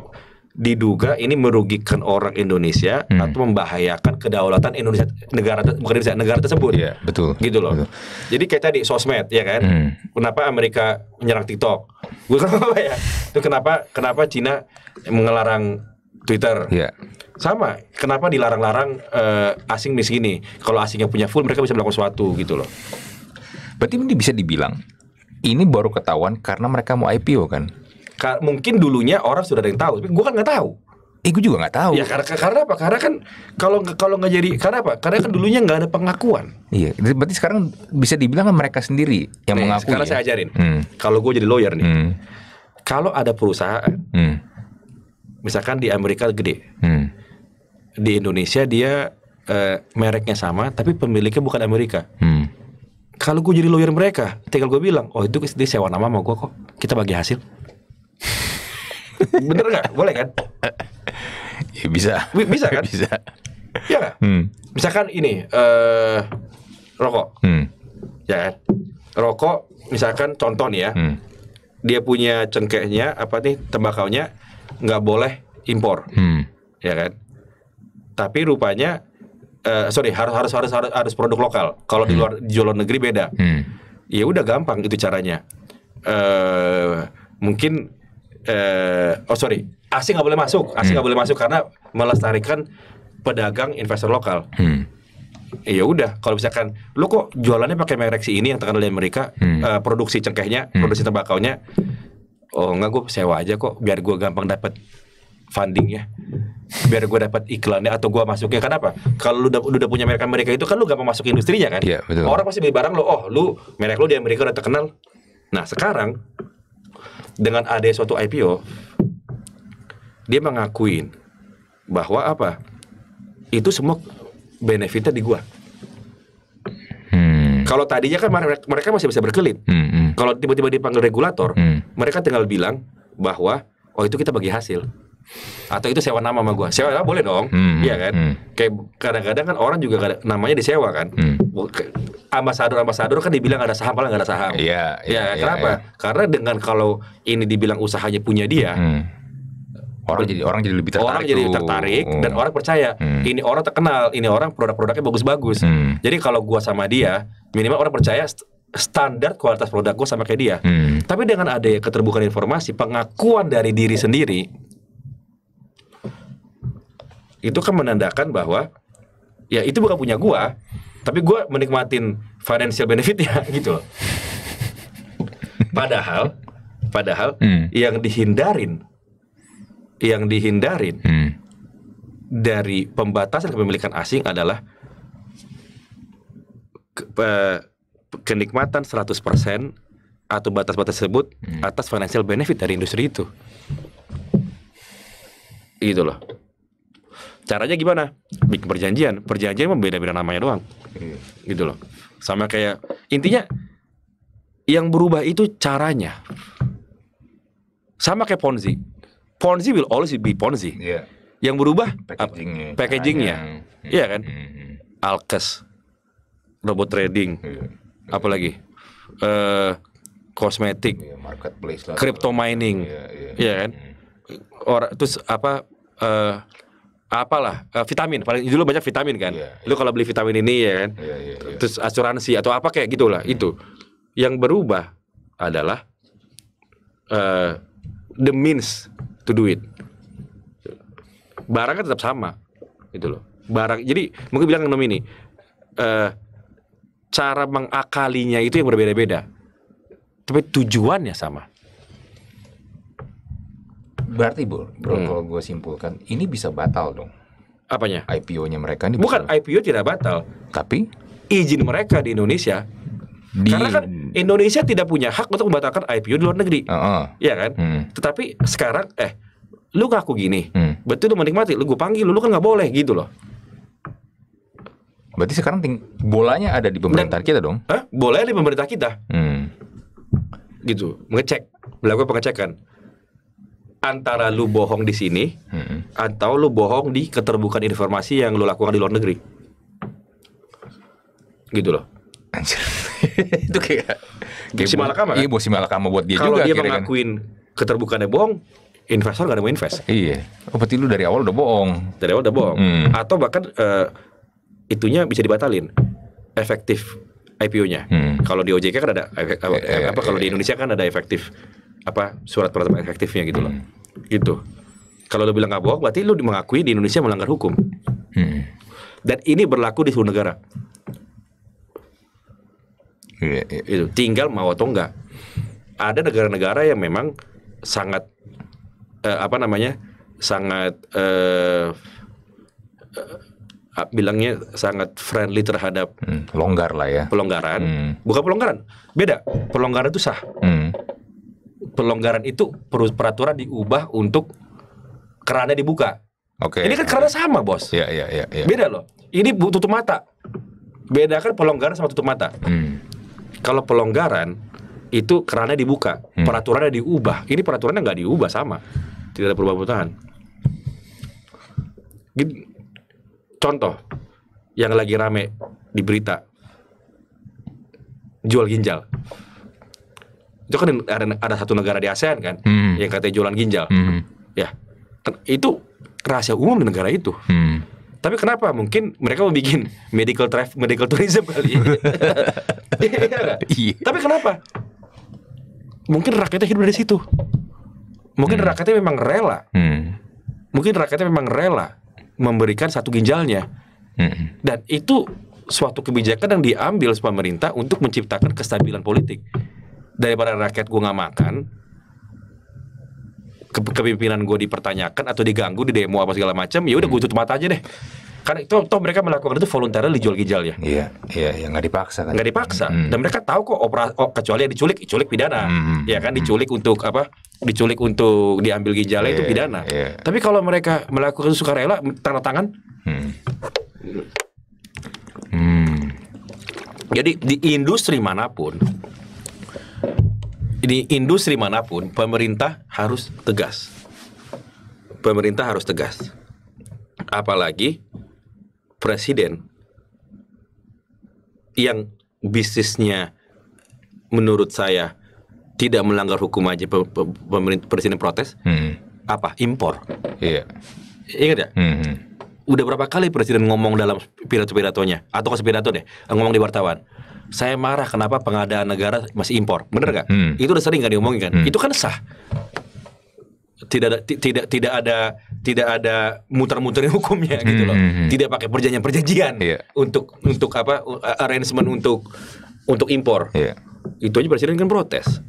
diduga ini merugikan orang Indonesia hmm. atau membahayakan kedaulatan Indonesia negara bukan Indonesia negara tersebut. Iya, betul. Gitu loh. Betul. Jadi kayak tadi sosmed ya kan. Hmm. Kenapa Amerika menyerang TikTok? Gue kenapa ya? Itu kenapa kenapa Cina mengelarang Twitter? Iya. Sama, kenapa dilarang-larang uh, asing di sini? Kalau asingnya punya full mereka bisa melakukan sesuatu gitu loh. Berarti ini bisa dibilang ini baru ketahuan karena mereka mau IPO kan? mungkin dulunya orang sudah ada yang tahu, tapi gue kan nggak tahu. Eh, gue juga nggak tahu. Ya karena karena apa? Karena kan kalau kalau nggak jadi karena apa? Karena kan dulunya nggak ada pengakuan. Iya, berarti sekarang bisa dibilang kan mereka sendiri yang nah, mengaku. Sekarang ya? saya ajarin. Hmm. Kalau gue jadi lawyer nih, hmm. kalau ada perusahaan, hmm. misalkan di Amerika gede, hmm. di Indonesia dia eh, mereknya sama, tapi pemiliknya bukan Amerika. Hmm. Kalau gue jadi lawyer mereka, tinggal gue bilang, oh itu dia sewa nama sama gue kok, kita bagi hasil. Bener nggak? Boleh kan? Ya, bisa. Bisa kan? Bisa. Ya Hmm. Misalkan ini uh, rokok. Hmm. Ya kan? Rokok misalkan contoh nih ya. Hmm. Dia punya cengkehnya apa nih tembakau nya nggak boleh impor. Hmm. Ya kan? Tapi rupanya uh, sorry harus harus harus harus harus produk lokal. Kalau hmm. di luar di luar negeri beda. Hmm. Ya udah gampang itu caranya. Uh, mungkin eh, oh sorry asing nggak boleh masuk asing nggak hmm. boleh masuk karena melestarikan pedagang investor lokal hmm ya udah kalau misalkan lu kok jualannya pakai merek si ini yang terkenal di Amerika hmm. uh, produksi cengkehnya hmm. produksi nya, oh enggak gue sewa aja kok biar gue gampang dapat fundingnya biar gue dapat iklannya atau gue masuknya kenapa kalau lu udah, udah punya merek Amerika itu kan lu gampang masuk industrinya kan yeah, betul. orang pasti beli barang lo oh lu merek lu di Amerika udah terkenal nah sekarang dengan ada suatu IPO dia mengakui bahwa apa itu semua benefitnya di gua. Hmm. Kalau tadinya kan mereka masih bisa berkelit. Hmm, hmm. Kalau tiba-tiba dipanggil regulator, hmm. mereka tinggal bilang bahwa oh itu kita bagi hasil atau itu sewa nama sama gua sewa nama boleh dong hmm, hmm, iya kan hmm. kayak kadang-kadang kan orang juga kadang, namanya disewa kan hmm. ambasador ambasador kan dibilang ada saham malah nggak ada saham iya yeah, yeah, iya, kenapa yeah, karena dengan kalau ini dibilang usahanya punya dia hmm orang jadi orang jadi lebih tertarik orang jadi tertarik dan hmm. orang percaya hmm. ini orang terkenal ini orang produk-produknya bagus-bagus hmm. jadi kalau gua sama dia minimal orang percaya standar kualitas produk gua sama kayak dia hmm. tapi dengan ada keterbukaan informasi pengakuan dari diri sendiri itu kan menandakan bahwa ya itu bukan punya gua, tapi gua menikmatin financial benefitnya gitu loh. Padahal, padahal hmm. yang dihindarin, yang dihindarin hmm. dari pembatasan kepemilikan asing adalah ke, seratus kenikmatan 100% atau batas-batas tersebut hmm. atas financial benefit dari industri itu. Gitu loh. Caranya gimana? Bikin perjanjian. Perjanjian membeda-beda namanya doang. Iya. Gitu loh. Sama kayak intinya yang berubah itu caranya. Sama kayak Ponzi. Ponzi will always be Ponzi. Yeah. Yang berubah packagingnya. ya packagingnya. Iya kan? hmm. yeah, hmm, kan? hmm Alkes, robot trading, hmm. Hmm. apalagi uh, kosmetik, yeah, crypto mining, iya yeah, yeah. yeah, kan? hmm. Orang terus apa uh, apalah uh, vitamin paling dulu banyak vitamin kan yeah, yeah. lu kalau beli vitamin ini ya kan yeah, yeah, yeah. terus asuransi atau apa kayak gitulah yeah. itu yang berubah adalah uh, the means to do it barangnya tetap sama itu loh barang jadi mungkin bilang nomi ini uh, cara mengakalinya itu yang berbeda-beda tapi tujuannya sama Berarti bro, bro hmm. kalau gue simpulkan ini bisa batal dong. Apanya? IPO-nya mereka ini. Bukan bisa... IPO tidak batal. Tapi izin mereka di Indonesia. Di... Karena kan Indonesia tidak punya hak untuk membatalkan IPO di luar negeri. Uh -uh. Ya kan? Hmm. Tetapi sekarang eh lu ngaku gini. Hmm. Berarti lu menikmati, lu gue panggil lu, kan nggak boleh gitu loh. Berarti sekarang ting bolanya ada di pemerintah Dan, kita dong? Eh, bolanya di pemerintah kita. Hmm. Gitu, mengecek, melakukan pengecekan antara lu bohong di sini hmm. atau lu bohong di keterbukaan informasi yang lu lakukan di luar negeri gitu loh anjir itu kayak kayak si malakama kan? iya si malakama buat dia kalau juga kalau dia kan. mengakuin kan? keterbukaannya bohong investor gak ada mau invest iya oh berarti lu dari awal udah bohong dari awal udah bohong hmm. atau bahkan uh, itunya bisa dibatalin efektif IPO-nya hmm. kalau di OJK kan ada apa, eh, iya, iya, apa kalau di iya, Indonesia kan ada efektif apa surat pertama efektifnya gitu loh. Hmm gitu kalau lu bilang nggak bohong berarti lu mengakui di Indonesia melanggar hukum hmm. dan ini berlaku di seluruh negara yeah, yeah. itu tinggal mau atau enggak ada negara-negara yang memang sangat eh, apa namanya sangat eh, eh bilangnya sangat friendly terhadap hmm, longgar lah ya pelonggaran hmm. bukan pelonggaran beda pelonggaran itu sah hmm pelonggaran itu peraturan diubah untuk kerana dibuka. Oke. Okay. Ini kan kerana sama, Bos. Iya, iya, iya, ya. Beda loh. Ini tutup mata. Beda kan pelonggaran sama tutup mata. Hmm. Kalau pelonggaran itu kerana dibuka, hmm. peraturannya diubah. Ini peraturannya nggak diubah sama. Tidak ada perubahan-perubahan. Contoh yang lagi rame di berita jual ginjal itu kan ada, ada satu negara di ASEAN kan hmm. yang katanya jualan ginjal hmm. ya itu rahasia umum di negara itu hmm. tapi kenapa mungkin mereka mau bikin medical traf medical tourism kali ya, tapi kenapa mungkin rakyatnya hidup dari situ mungkin hmm. rakyatnya memang rela hmm. mungkin rakyatnya memang rela memberikan satu ginjalnya hmm. dan itu suatu kebijakan yang diambil pemerintah untuk menciptakan kestabilan politik daripada rakyat gue nggak makan ke kepemimpinan gue dipertanyakan atau diganggu di demo apa segala macam ya udah gue tutup mata aja deh karena itu toh mereka melakukan itu voluntary dijual ginjal ya. iya iya ya nggak dipaksa kan nggak dipaksa hmm. dan mereka tahu kok opera oh, kecuali yang diculik diculik pidana hmm. hmm ya kan hmm, hmm. diculik hmm. untuk apa diculik untuk diambil ginjalnya yeah, itu iya, pidana yeah. tapi kalau mereka melakukan sukarela tanda tangan hmm. Hmm. jadi di industri manapun di industri manapun pemerintah harus tegas. Pemerintah harus tegas. Apalagi presiden yang bisnisnya menurut saya tidak melanggar hukum aja pemerintah presiden protes hmm. apa impor iya ingat ya hmm. udah berapa kali presiden ngomong dalam pidato pidatonya atau kasih pidato deh ngomong di wartawan saya marah kenapa pengadaan negara masih impor. Bener nggak? Hmm. Itu udah sering kan diomongin kan. Hmm. Itu kan sah. Tidak ada tidak tidak ada tidak ada muter-muterin hukumnya gitu hmm. gitu loh. Hmm, hmm. Tidak pakai perjanjian-perjanjian yeah. untuk untuk apa arrangement untuk untuk impor. Yeah. Itu aja presiden kan protes.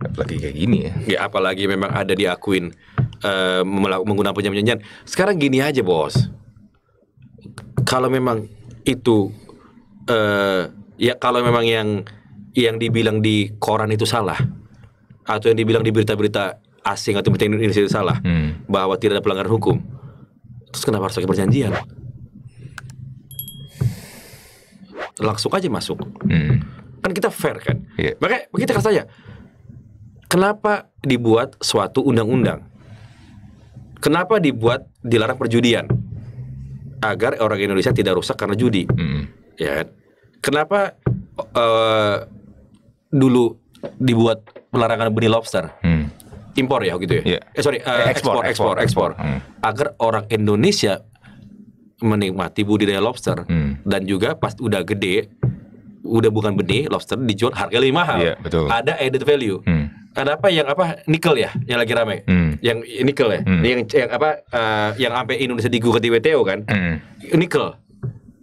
Apalagi kayak gini ya. Ya apalagi memang ada diakuin uh, menggunakan perjanjian. Sekarang gini aja bos. Kalau memang itu uh, ya kalau memang yang yang dibilang di koran itu salah atau yang dibilang di berita-berita asing atau berita Indonesia itu salah hmm. bahwa tidak ada pelanggaran hukum terus kenapa harus pakai perjanjian langsung aja masuk hmm. kan kita fair kan yeah. makanya kita kasih saya kenapa dibuat suatu undang-undang kenapa dibuat dilarang perjudian agar orang Indonesia tidak rusak karena judi hmm. ya kan? Kenapa uh, dulu dibuat pelarangan benih lobster? Hmm. Impor ya gitu ya? Yeah. Eh, sorry, uh, ekspor, ekspor, ekspor. Hmm. Agar orang Indonesia menikmati budidaya lobster hmm. dan juga pas udah gede udah bukan benih lobster dijual harga lebih mahal. Yeah, betul. Ada added value. Hmm. Ada apa yang apa nikel ya yang lagi ramai Hmm. Yang nikel ya. Hmm. Yang yang apa uh, yang sampai Indonesia digugat di WTO kan. Hmm. Nikel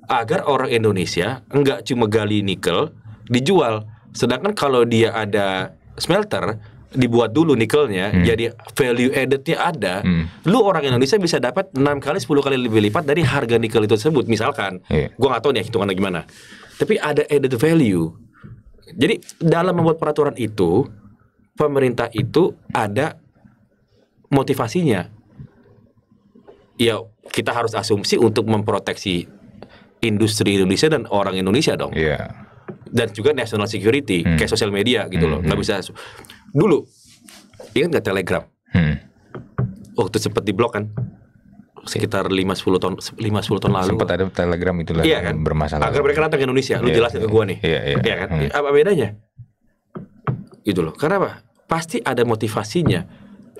agar orang Indonesia enggak cuma gali nikel dijual. Sedangkan kalau dia ada smelter dibuat dulu nikelnya hmm. jadi value addednya ada hmm. lu orang Indonesia bisa dapat enam kali 10 kali lebih lipat dari harga nikel itu tersebut misalkan yeah. gua nggak tahu nih hitungannya gimana tapi ada added value jadi dalam membuat peraturan itu pemerintah itu ada motivasinya ya kita harus asumsi untuk memproteksi industri Indonesia dan orang Indonesia dong. Yeah. Dan juga national security hmm. kayak sosial media gitu hmm. loh, nggak hmm. bisa. Dulu ingat nggak Telegram? Hmm. Waktu sempat diblok kan? sekitar lima 10 tahun lima 10 tahun lalu. Sempat ada Telegram itu lagi iya, kan? bermasalah. Agar mereka datang ke Indonesia, lu yeah, jelasin yeah, ke gua iya, nih. Iya, iya. iya. kan? Hmm. Iya, apa bedanya? Gitu loh. Karena apa? Pasti ada motivasinya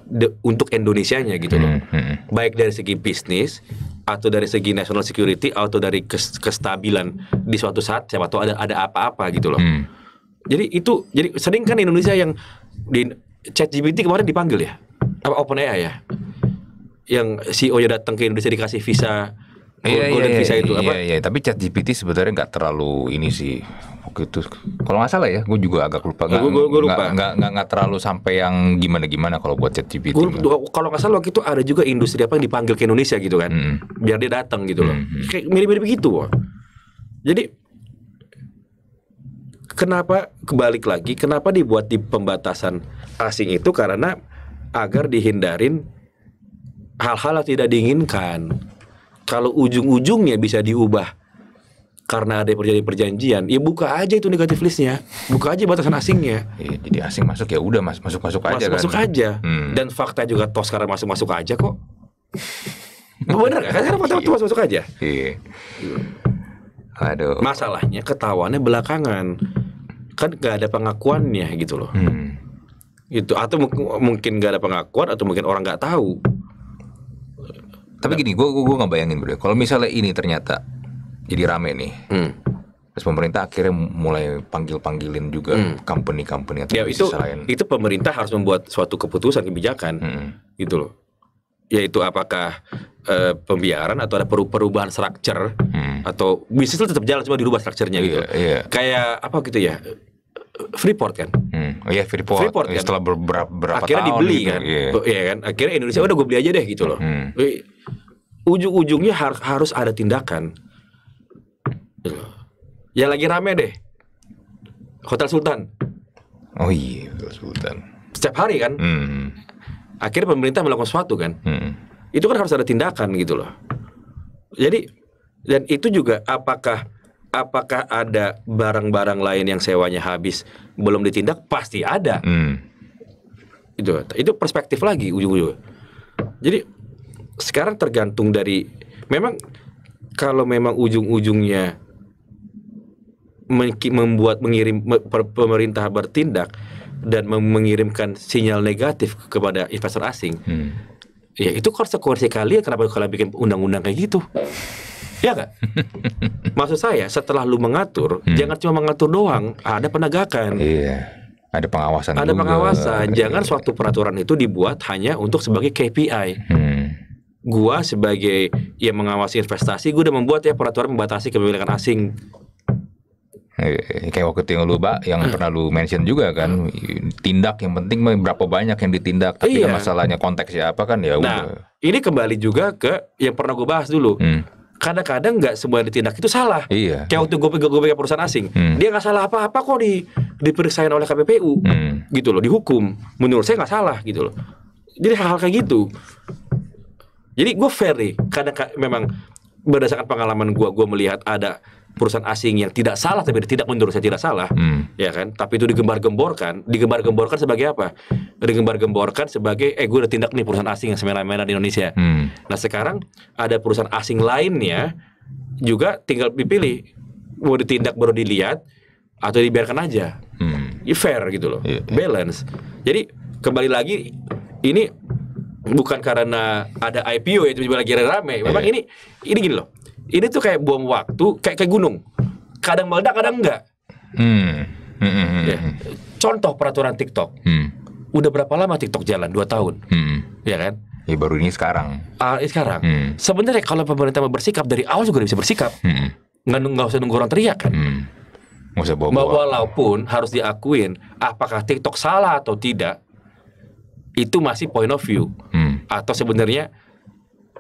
de, untuk Indonesianya gitu loh. Hmm, hmm. Baik dari segi bisnis atau dari segi national security atau dari kestabilan di suatu saat siapa tahu ada ada apa-apa gitu loh. Hmm. Jadi itu jadi sering kan Indonesia yang di GPT kemarin dipanggil ya apa OpenAI ya yang CEO-nya datang ke Indonesia dikasih visa Iya, iya, visa itu iya, apa? Iya, iya. tapi chat GPT sebenarnya nggak terlalu ini sih gitu. Kalau nggak salah ya, gue juga agak lupa. Gak, gue, lupa. Nggak, nggak, nggak terlalu sampai yang gimana gimana kalau buat chat GPT. kalau nggak salah waktu itu ada juga industri apa yang dipanggil ke Indonesia gitu kan, Hmm. biar dia datang gitu loh. Hmm. Kayak mirip-mirip gitu. Loh. Jadi kenapa kebalik lagi? Kenapa dibuat di pembatasan asing itu karena agar dihindarin hal-hal yang tidak diinginkan kalau ujung-ujungnya bisa diubah karena ada perjanjian perjanjian ya buka aja itu negatif listnya buka aja batasan asingnya ya, jadi asing masuk ya udah mas masuk masuk aja masuk kan? aja hmm. dan fakta juga toh sekarang masuk masuk aja kok bener kan sekarang fakta iya. masuk masuk aja iya. aduh masalahnya ketawanya belakangan kan gak ada pengakuannya gitu loh hmm. itu atau mungkin gak ada pengakuan atau mungkin orang nggak tahu tapi gini, gue gue nggak bayangin bro. Kalau misalnya ini ternyata jadi rame nih, hmm. terus pemerintah akhirnya mulai panggil panggilin juga hmm. company-company atau ya, itu, lain. Itu pemerintah harus membuat suatu keputusan kebijakan, hmm. gitu loh. Yaitu apakah e, pembiaran atau ada perubahan structure hmm. atau bisnis itu tetap jalan cuma dirubah strukturnya gitu. Yeah, yeah. Kayak apa gitu ya? Freeport kan? Hmm. Oh iya Freeport. Freeport kan? Setelah beberapa, berapa akhirnya dibeli gitu, kan? Iya. Yeah. kan? Akhirnya Indonesia hmm. udah gue beli aja deh gitu loh. Hmm. Ujung-ujungnya har harus ada tindakan. Gitu. Ya lagi rame deh. Hotel Sultan. Oh iya, Hotel Sultan. Setiap hari kan? Hmm. Akhirnya pemerintah melakukan sesuatu kan? Hmm. Itu kan harus ada tindakan gitu loh. Jadi dan itu juga apakah apakah ada barang-barang lain yang sewanya habis belum ditindak? Pasti ada. Hmm. Itu itu perspektif lagi ujung-ujung. Jadi sekarang tergantung dari memang kalau memang ujung-ujungnya membuat mengirim pemerintah bertindak dan mengirimkan sinyal negatif kepada investor asing. Hmm. Ya itu konsekuensi kalian kenapa kalian bikin undang-undang kayak gitu. Ya kan? Maksud saya setelah lu mengatur, hmm. jangan cuma mengatur doang, ada penegakan. Iya. Ada pengawasan. Ada juga. pengawasan. Iya. Jangan iya. suatu peraturan itu dibuat hanya untuk sebagai KPI. Hmm. Gua sebagai yang mengawasi investasi, gua udah membuat ya peraturan membatasi kepemilikan asing iya, kayak waktu itu yang lu bak yang hmm. pernah lu mention juga kan tindak yang penting berapa banyak yang ditindak tapi iya. masalahnya konteksnya apa kan ya nah udah. ini kembali juga ke yang pernah gue bahas dulu hmm karena kadang nggak semua yang ditindak itu salah. Iya. Kayak waktu gue pegang gue perusahaan asing, hmm. dia nggak salah apa-apa kok di diperiksain oleh KPPU, hmm. gitu loh, dihukum. Menurut saya nggak salah gitu loh. Jadi hal-hal kayak gitu. Jadi gue fair nih. Kadang, kadang memang berdasarkan pengalaman gue, gue melihat ada perusahaan asing yang tidak salah tapi tidak menurut saya tidak salah, hmm. ya kan? Tapi itu digembar-gemborkan, digembar-gemborkan sebagai apa? Digembar-gemborkan sebagai eh gue udah tindak nih perusahaan asing yang semena-mena di Indonesia. Hmm. Nah sekarang ada perusahaan asing lainnya juga tinggal dipilih mau ditindak baru dilihat atau dibiarkan aja. Hmm. Ya, fair gitu loh, iya, iya. balance. Jadi kembali lagi ini bukan karena ada IPO ya tiba-tiba lagi rame. Iya, Memang yeah. ini ini gini loh ini tuh kayak buang waktu kayak kayak gunung kadang meledak kadang enggak hmm. Hmm, hmm, hmm. Ya. Hmm. contoh peraturan TikTok hmm. udah berapa lama TikTok jalan dua tahun hmm. ya kan Ya baru ini sekarang. Ah, uh, sekarang. Hmm. Sebenarnya kalau pemerintah mau bersikap dari awal juga bisa bersikap. Hmm. Nggak, usah nunggu orang teriak kan. Hmm. usah bawa, -bawa. Walaupun harus diakuin apakah TikTok salah atau tidak itu masih point of view. Hmm. Atau sebenarnya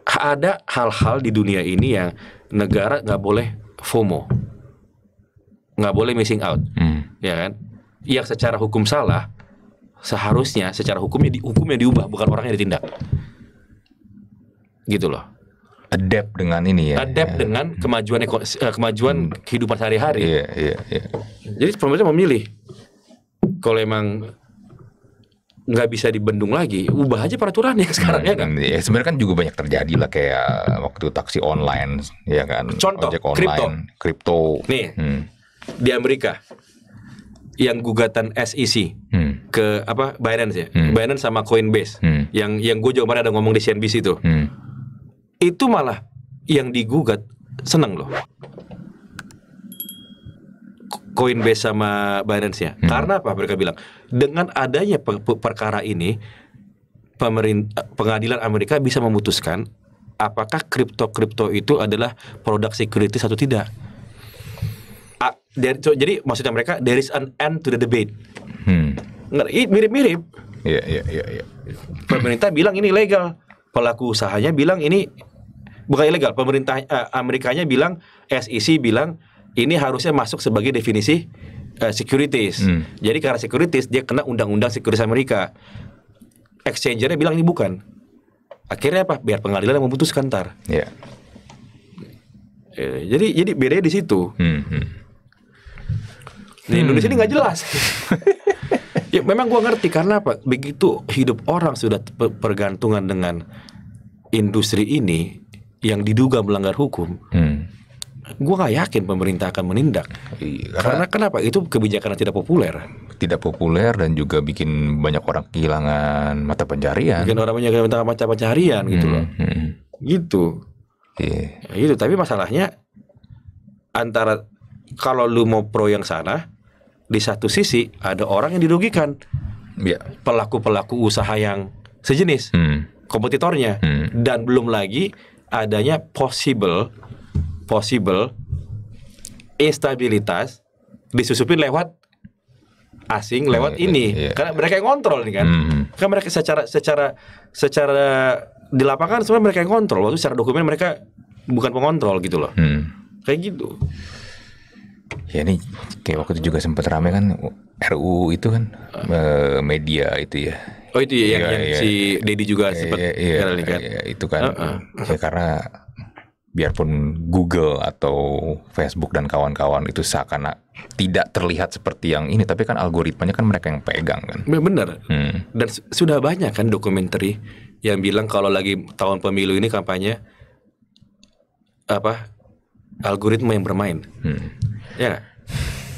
ada hal-hal di dunia ini yang negara nggak boleh FOMO, nggak boleh missing out, hmm. ya kan? Yang secara hukum salah seharusnya secara hukumnya di, hukumnya diubah bukan orangnya ditindak, gitu loh. Adapt dengan ini ya. Adapt ya. dengan kemajuan eko, eh, kemajuan hmm. kehidupan sehari-hari. Iya, iya, iya. Jadi pemerintah memilih kalau emang nggak bisa dibendung lagi, ubah aja peraturannya sekarang hmm, ya kan? Ya, sebenarnya kan juga banyak terjadi lah kayak waktu taksi online, ya kan? Contoh, Ojek online, kripto. kripto. Nih, hmm. di Amerika yang gugatan SEC hmm. ke apa Binance ya, hmm. Binance sama Coinbase, hmm. yang yang gue juga ada ngomong di CNBC itu, hmm. itu malah yang digugat seneng loh Coinbase sama Binance-nya. Hmm. Karena apa? Mereka bilang dengan adanya pe pe perkara ini pengadilan Amerika bisa memutuskan apakah kripto-kripto itu adalah produk security atau tidak. A, dari, so, jadi maksudnya mereka there is an end to the debate. Hmm. Mirip-mirip. Yeah, yeah, yeah, yeah. Pemerintah bilang ini legal, pelaku usahanya bilang ini bukan ilegal. Pemerintah uh, Amerikanya bilang SEC bilang ini harusnya masuk sebagai definisi uh, securities. Hmm. Jadi karena securities dia kena undang-undang securities Amerika. Exchangernya bilang ini bukan. Akhirnya apa? Biar pengadilan yang memutuskan ntar. Yeah. Iya. Jadi jadi bedanya di situ. Hmm. hmm. Di hmm. Indonesia ini nggak jelas. ya memang gua ngerti karena apa? Begitu hidup orang sudah pergantungan dengan industri ini yang diduga melanggar hukum. Hmm gue gak yakin pemerintah akan menindak. Iya, karena, karena kenapa? Itu kebijakan yang tidak populer. Tidak populer dan juga bikin banyak orang kehilangan mata pencarian. Bikin orang banyak kehilangan mata pencarian hmm, gitu loh. Hmm. hmm, hmm. Gitu. Yeah. Ya gitu. Tapi masalahnya antara kalau lu mau pro yang sana, di satu sisi ada orang yang dirugikan. Yeah. Pelaku-pelaku usaha yang sejenis, hmm. kompetitornya, hmm. dan belum lagi adanya possible possible instabilitas disusupin lewat asing iya, lewat yeah, ini yeah. karena mereka yang kontrol nih kan hmm. kan mereka secara secara secara di lapangan sebenarnya mereka yang kontrol waktu secara dokumen mereka bukan pengontrol gitu loh hmm. kayak gitu ya ini kayak waktu itu juga sempat rame kan RUU itu kan uh. media itu ya oh itu ya, ya yang, ya, yang iya. si Dedi juga iya, sempat ya, ya, ya, kan? ya, itu kan uh -uh. ya karena biarpun Google atau Facebook dan kawan-kawan itu seakan tidak terlihat seperti yang ini tapi kan algoritmanya kan mereka yang pegang kan benar hmm. dan sudah banyak kan dokumenter yang bilang kalau lagi tahun pemilu ini kampanye apa algoritma yang bermain hmm. ya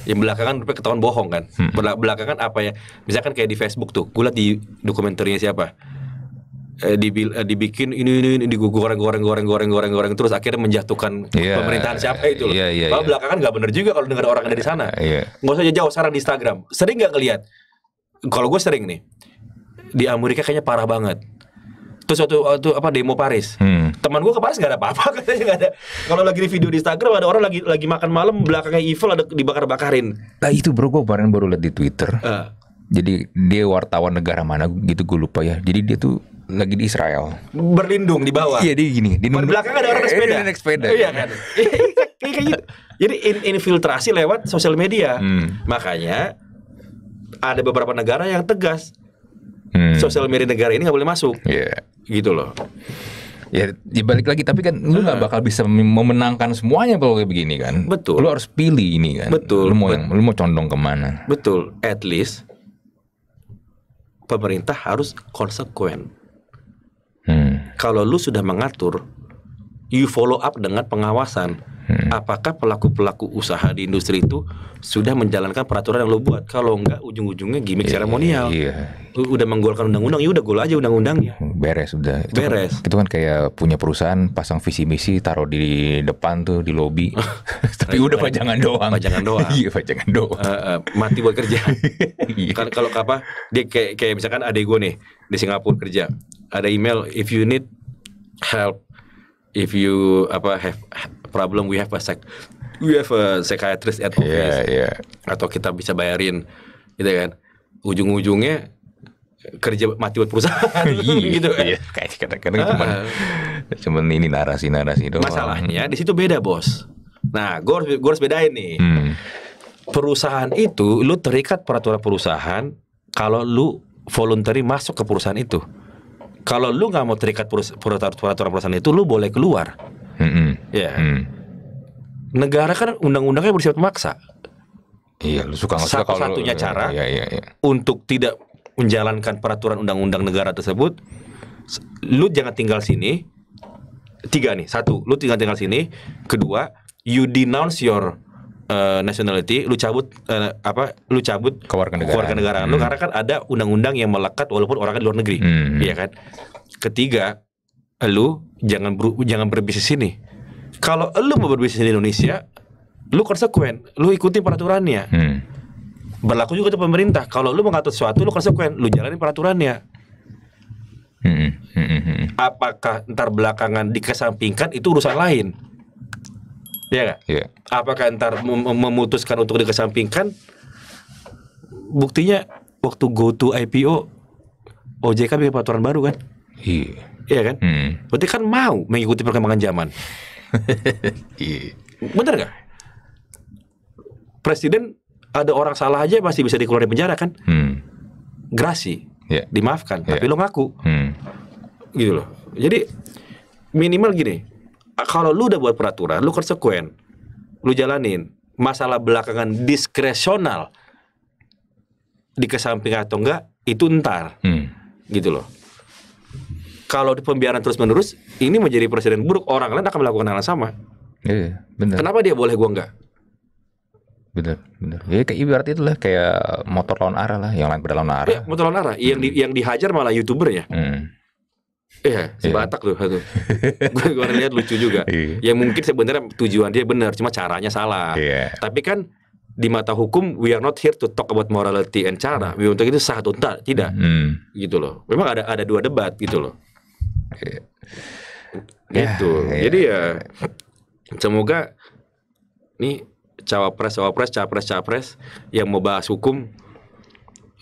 yang belakangan ketahuan bohong kan hmm. belakangan apa ya misalkan kayak di Facebook tuh gue liat di dokumenternya siapa Eh, dibil, eh, dibikin ini ini, ini digoreng goreng goreng goreng goreng goreng terus akhirnya menjatuhkan yeah, pemerintahan siapa itu loh. Yeah, yeah, yeah. belakangan nggak bener juga kalau dengar orang dari sana. Yeah. Nggak usah jauh sekarang di Instagram. Sering nggak ngeliat? Kalau gue sering nih di Amerika kayaknya parah banget. Terus waktu, waktu apa demo Paris, hmm. teman gue ke Paris nggak ada apa-apa katanya nggak ada. Kalau lagi di video di Instagram ada orang lagi lagi makan malam belakangnya evil ada dibakar-bakarin. Nah itu bro gue kemarin baru lihat di Twitter. Uh. Jadi dia wartawan negara mana gitu gue lupa ya. Jadi dia tuh lagi di Israel. Berlindung di bawah. Iya, dia gini. Di belakang kan ada orang naik iya, sepeda. Naik sepeda. Iya kan. Iya, kayak gitu. Jadi in infiltrasi lewat sosial media. Hmm. Makanya ada beberapa negara yang tegas. Hmm. Sosial media negara ini nggak boleh masuk. Iya. Yeah. Gitu loh. Ya, ya balik lagi tapi kan lu nggak hmm. bakal bisa memenangkan semuanya kalau kayak begini kan. Betul. Lu harus pilih ini kan. Betul. Lu mau yang, lu mau condong kemana? Betul. At least pemerintah harus konsekuen. Hmm. Kalau lu sudah mengatur, you follow up dengan pengawasan. Hmm. Apakah pelaku-pelaku usaha di industri itu sudah menjalankan peraturan yang lo buat? Kalau enggak, ujung-ujungnya gimmick yeah, seremonial. Iya. Yeah. Udah menggolkan undang-undang, ya udah gol aja undang-undangnya. Hmm, beres udah. Itu kan- Beres. Kan, itu kan kayak punya perusahaan pasang visi misi taruh di depan tuh di lobi. Tapi udah iya, iya. pajangan doang. Pajangan doang. iya, pajangan doang. Uh, uh, mati buat kerja. Iya. kan kalau apa? Dia kayak kayak misalkan ada gue nih di Singapura kerja. Ada email if you need help if you apa have problem we have a we have a psychiatrist at office yeah, yeah. atau kita bisa bayarin gitu kan ujung-ujungnya kerja mati buat perusahaan iya, gitu kan. Iya. kayak kadang-kadang cuma ah. cuma ini narasi-narasi doang. Masalahnya di situ beda, Bos. Nah, gue harus, gua harus bedain nih. Hmm. Perusahaan itu lu terikat peraturan perusahaan kalau lu voluntary masuk ke perusahaan itu. Kalau lu nggak mau terikat peraturan perusahaan itu, lu boleh keluar. Hmm. Ya. Mm. Negara kan undang-undangnya bersifat memaksa. Iya, lu suka nggak suka Satu satunya iya, cara iya, iya, iya. untuk tidak menjalankan peraturan undang-undang negara tersebut, lu jangan tinggal sini. Tiga nih, satu, lu tinggal tinggal sini. Kedua, you denounce your uh, nationality, lu cabut uh, apa? Lu cabut kewarganegaraan. negara. Hmm. Lu mm. karena kan ada undang-undang yang melekat walaupun orangnya di luar negeri, hmm. iya kan? Ketiga, lu jangan ber, jangan berbisnis ini. Kalau lu mau berbisnis di Indonesia, lu konsekuen, lu ikuti peraturannya. Hmm. Berlaku juga untuk pemerintah. Kalau lu mengatur sesuatu, lu konsekuen, lu jalani peraturannya. Hmm. Hmm. hmm, hmm, hmm. Apakah ntar belakangan dikesampingkan itu urusan lain? Iya gak? Yeah. Apakah ntar mem memutuskan untuk dikesampingkan? Buktinya waktu go to IPO OJK bikin peraturan baru kan? Iya. Yeah. Iya kan? Hmm. Berarti kan mau mengikuti perkembangan zaman. Iya. Bener gak? Presiden ada orang salah aja masih bisa dikeluarin penjara kan? Hmm. Grasi, yeah. dimaafkan, yeah. tapi lo ngaku. Hmm. Gitu loh. Jadi minimal gini, kalau lu udah buat peraturan, lu konsekuen, lu jalanin. Masalah belakangan diskresional di kesamping atau enggak itu ntar, Hmm. Gitu loh kalau pembiaran terus menerus ini menjadi presiden buruk orang lain akan melakukan hal yang sama. Iya, benar. Kenapa dia boleh gua enggak? Benar, benar. Ya kayak ibarat itu lah, kayak motor lawan arah lah, yang lain pada lawan arah. Ya, motor lawan arah, hmm. yang di, hmm. yang dihajar malah youtuber ya? Hmm. Iya, si yeah. Batak tuh tuh. gue lihat lucu juga. Yeah. Ya mungkin sebenarnya tujuan dia benar, cuma caranya salah. Yeah. Tapi kan di mata hukum we are not here to talk about morality and cara. Hmm. We untuk itu sah atau tidak, tidak. Mm. Gitu loh. Memang ada ada dua debat gitu loh. Ya, gitu ya, ya. jadi ya semoga nih cawapres cawapres capres capres yang mau bahas hukum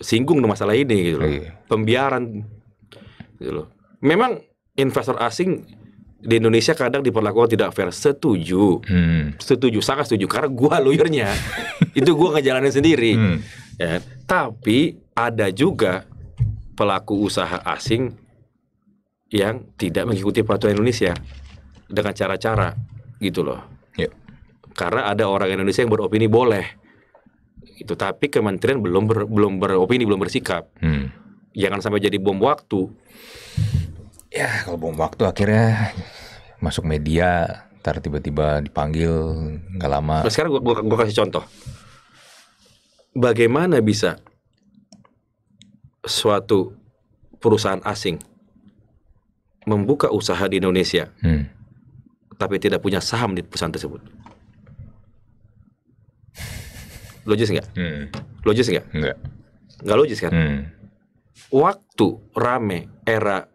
singgung masalah ini gitu loh. Ya. pembiaran gitu loh memang investor asing di Indonesia kadang diperlakukan tidak fair setuju hmm. setuju sangat setuju karena gua lawyernya itu gua ngejalanin sendiri hmm. ya tapi ada juga pelaku usaha asing yang tidak mengikuti peraturan Indonesia dengan cara-cara gitu loh. Ya. Karena ada orang Indonesia yang beropini boleh itu tapi kementerian belum ber, belum beropini belum bersikap. Hmm. Jangan sampai jadi bom waktu. Ya kalau bom waktu akhirnya masuk media, ntar tiba-tiba dipanggil nggak lama. Nah, sekarang gua, gua, gua kasih contoh. Bagaimana bisa suatu perusahaan asing membuka usaha di Indonesia, hmm. tapi tidak punya saham di perusahaan tersebut. Logis nggak? Hmm. Logis nggak? Nggak. Nggak logis kan? Hmm. Waktu rame era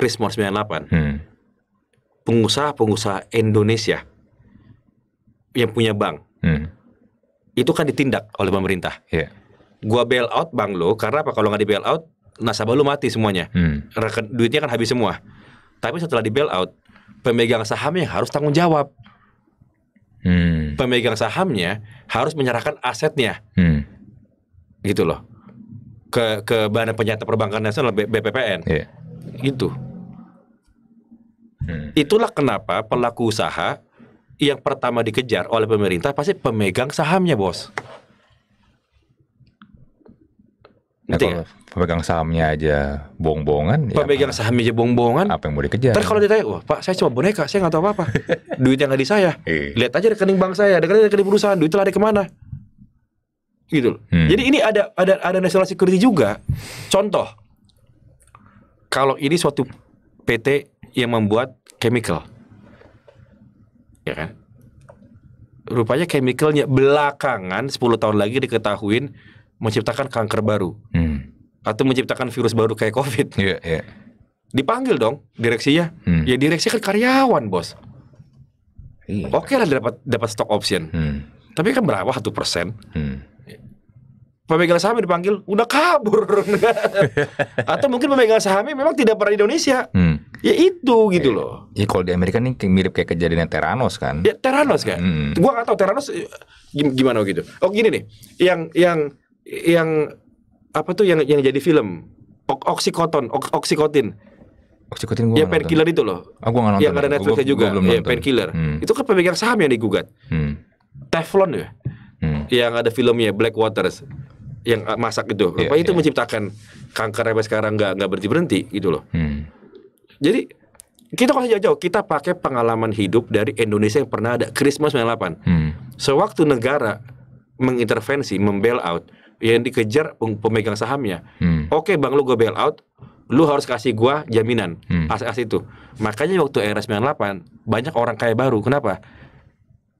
Krismor 98, pengusaha pengusaha-pengusaha Indonesia yang punya bank, hmm. itu kan ditindak oleh pemerintah. Yeah. Gua bail out bank lo, karena apa? Kalau nggak di bail out, nasabah lo mati semuanya. Hmm. duitnya kan habis semua. Tapi setelah di bail out, pemegang sahamnya harus tanggung jawab. Hmm. Pemegang sahamnya harus menyerahkan asetnya. Hmm. Gitu loh. Ke ke Badan Penyata Perbankan Nasional BPPN. Yeah. Itu. Hmm. Itulah kenapa pelaku usaha yang pertama dikejar oleh pemerintah pasti pemegang sahamnya, Bos. Nanti pemegang sahamnya aja bohong-bohongan ya pemegang ya sahamnya aja bohong-bohongan apa yang mau dikejar terus kalau ditanya wah pak saya cuma boneka saya nggak tahu apa-apa duitnya nggak di saya iya. lihat aja rekening bank saya rekening rekening perusahaan duit itu lari kemana gitu loh hmm. jadi ini ada ada ada national security juga contoh kalau ini suatu PT yang membuat chemical ya kan rupanya chemicalnya belakangan 10 tahun lagi diketahuin menciptakan kanker baru hmm atau menciptakan virus baru kayak COVID. Iya, yeah, Yeah. Dipanggil dong direksinya. Hmm. Ya direksi kan karyawan, Bos. Yeah. Oke lah dapat dapat stock option. Hmm. Tapi kan berapa satu persen? Hmm. Pemegang saham dipanggil udah kabur. Atau mungkin pemegang sahamnya memang tidak pernah di Indonesia. Hmm. Ya itu gitu loh. Ya kalau di Amerika ini mirip kayak kejadian Teranos kan. Ya Teranos kan. Hmm. Gua gak tahu Teranos eh, gimana gitu. Oh gini nih, yang yang yang apa tuh yang yang jadi film? Oksikoton, oksikotin. Oksikotin gua Ya painkiller itu loh. aku ah, nggak nonton. Yang ya. ada Netflixnya juga. Gua ya painkiller. Hmm. Itu kan pemegang saham yang digugat. Hmm. Teflon ya. Hmm. Yang ada filmnya Black Waters yang ah, masak itu. Yeah, apa itu iya. menciptakan kanker apa sekarang nggak nggak berhenti berhenti gitu loh. Hmm. Jadi kita kalau jauh-jauh kita pakai pengalaman hidup dari Indonesia yang pernah ada Christmas 98. Hmm. Sewaktu negara mengintervensi, membail out, yang dikejar pemegang sahamnya. Hmm. Oke, okay, Bang lu gue bail out, lu harus kasih gua jaminan hmm. aset-aset itu. Makanya waktu era 98 banyak orang kaya baru. Kenapa?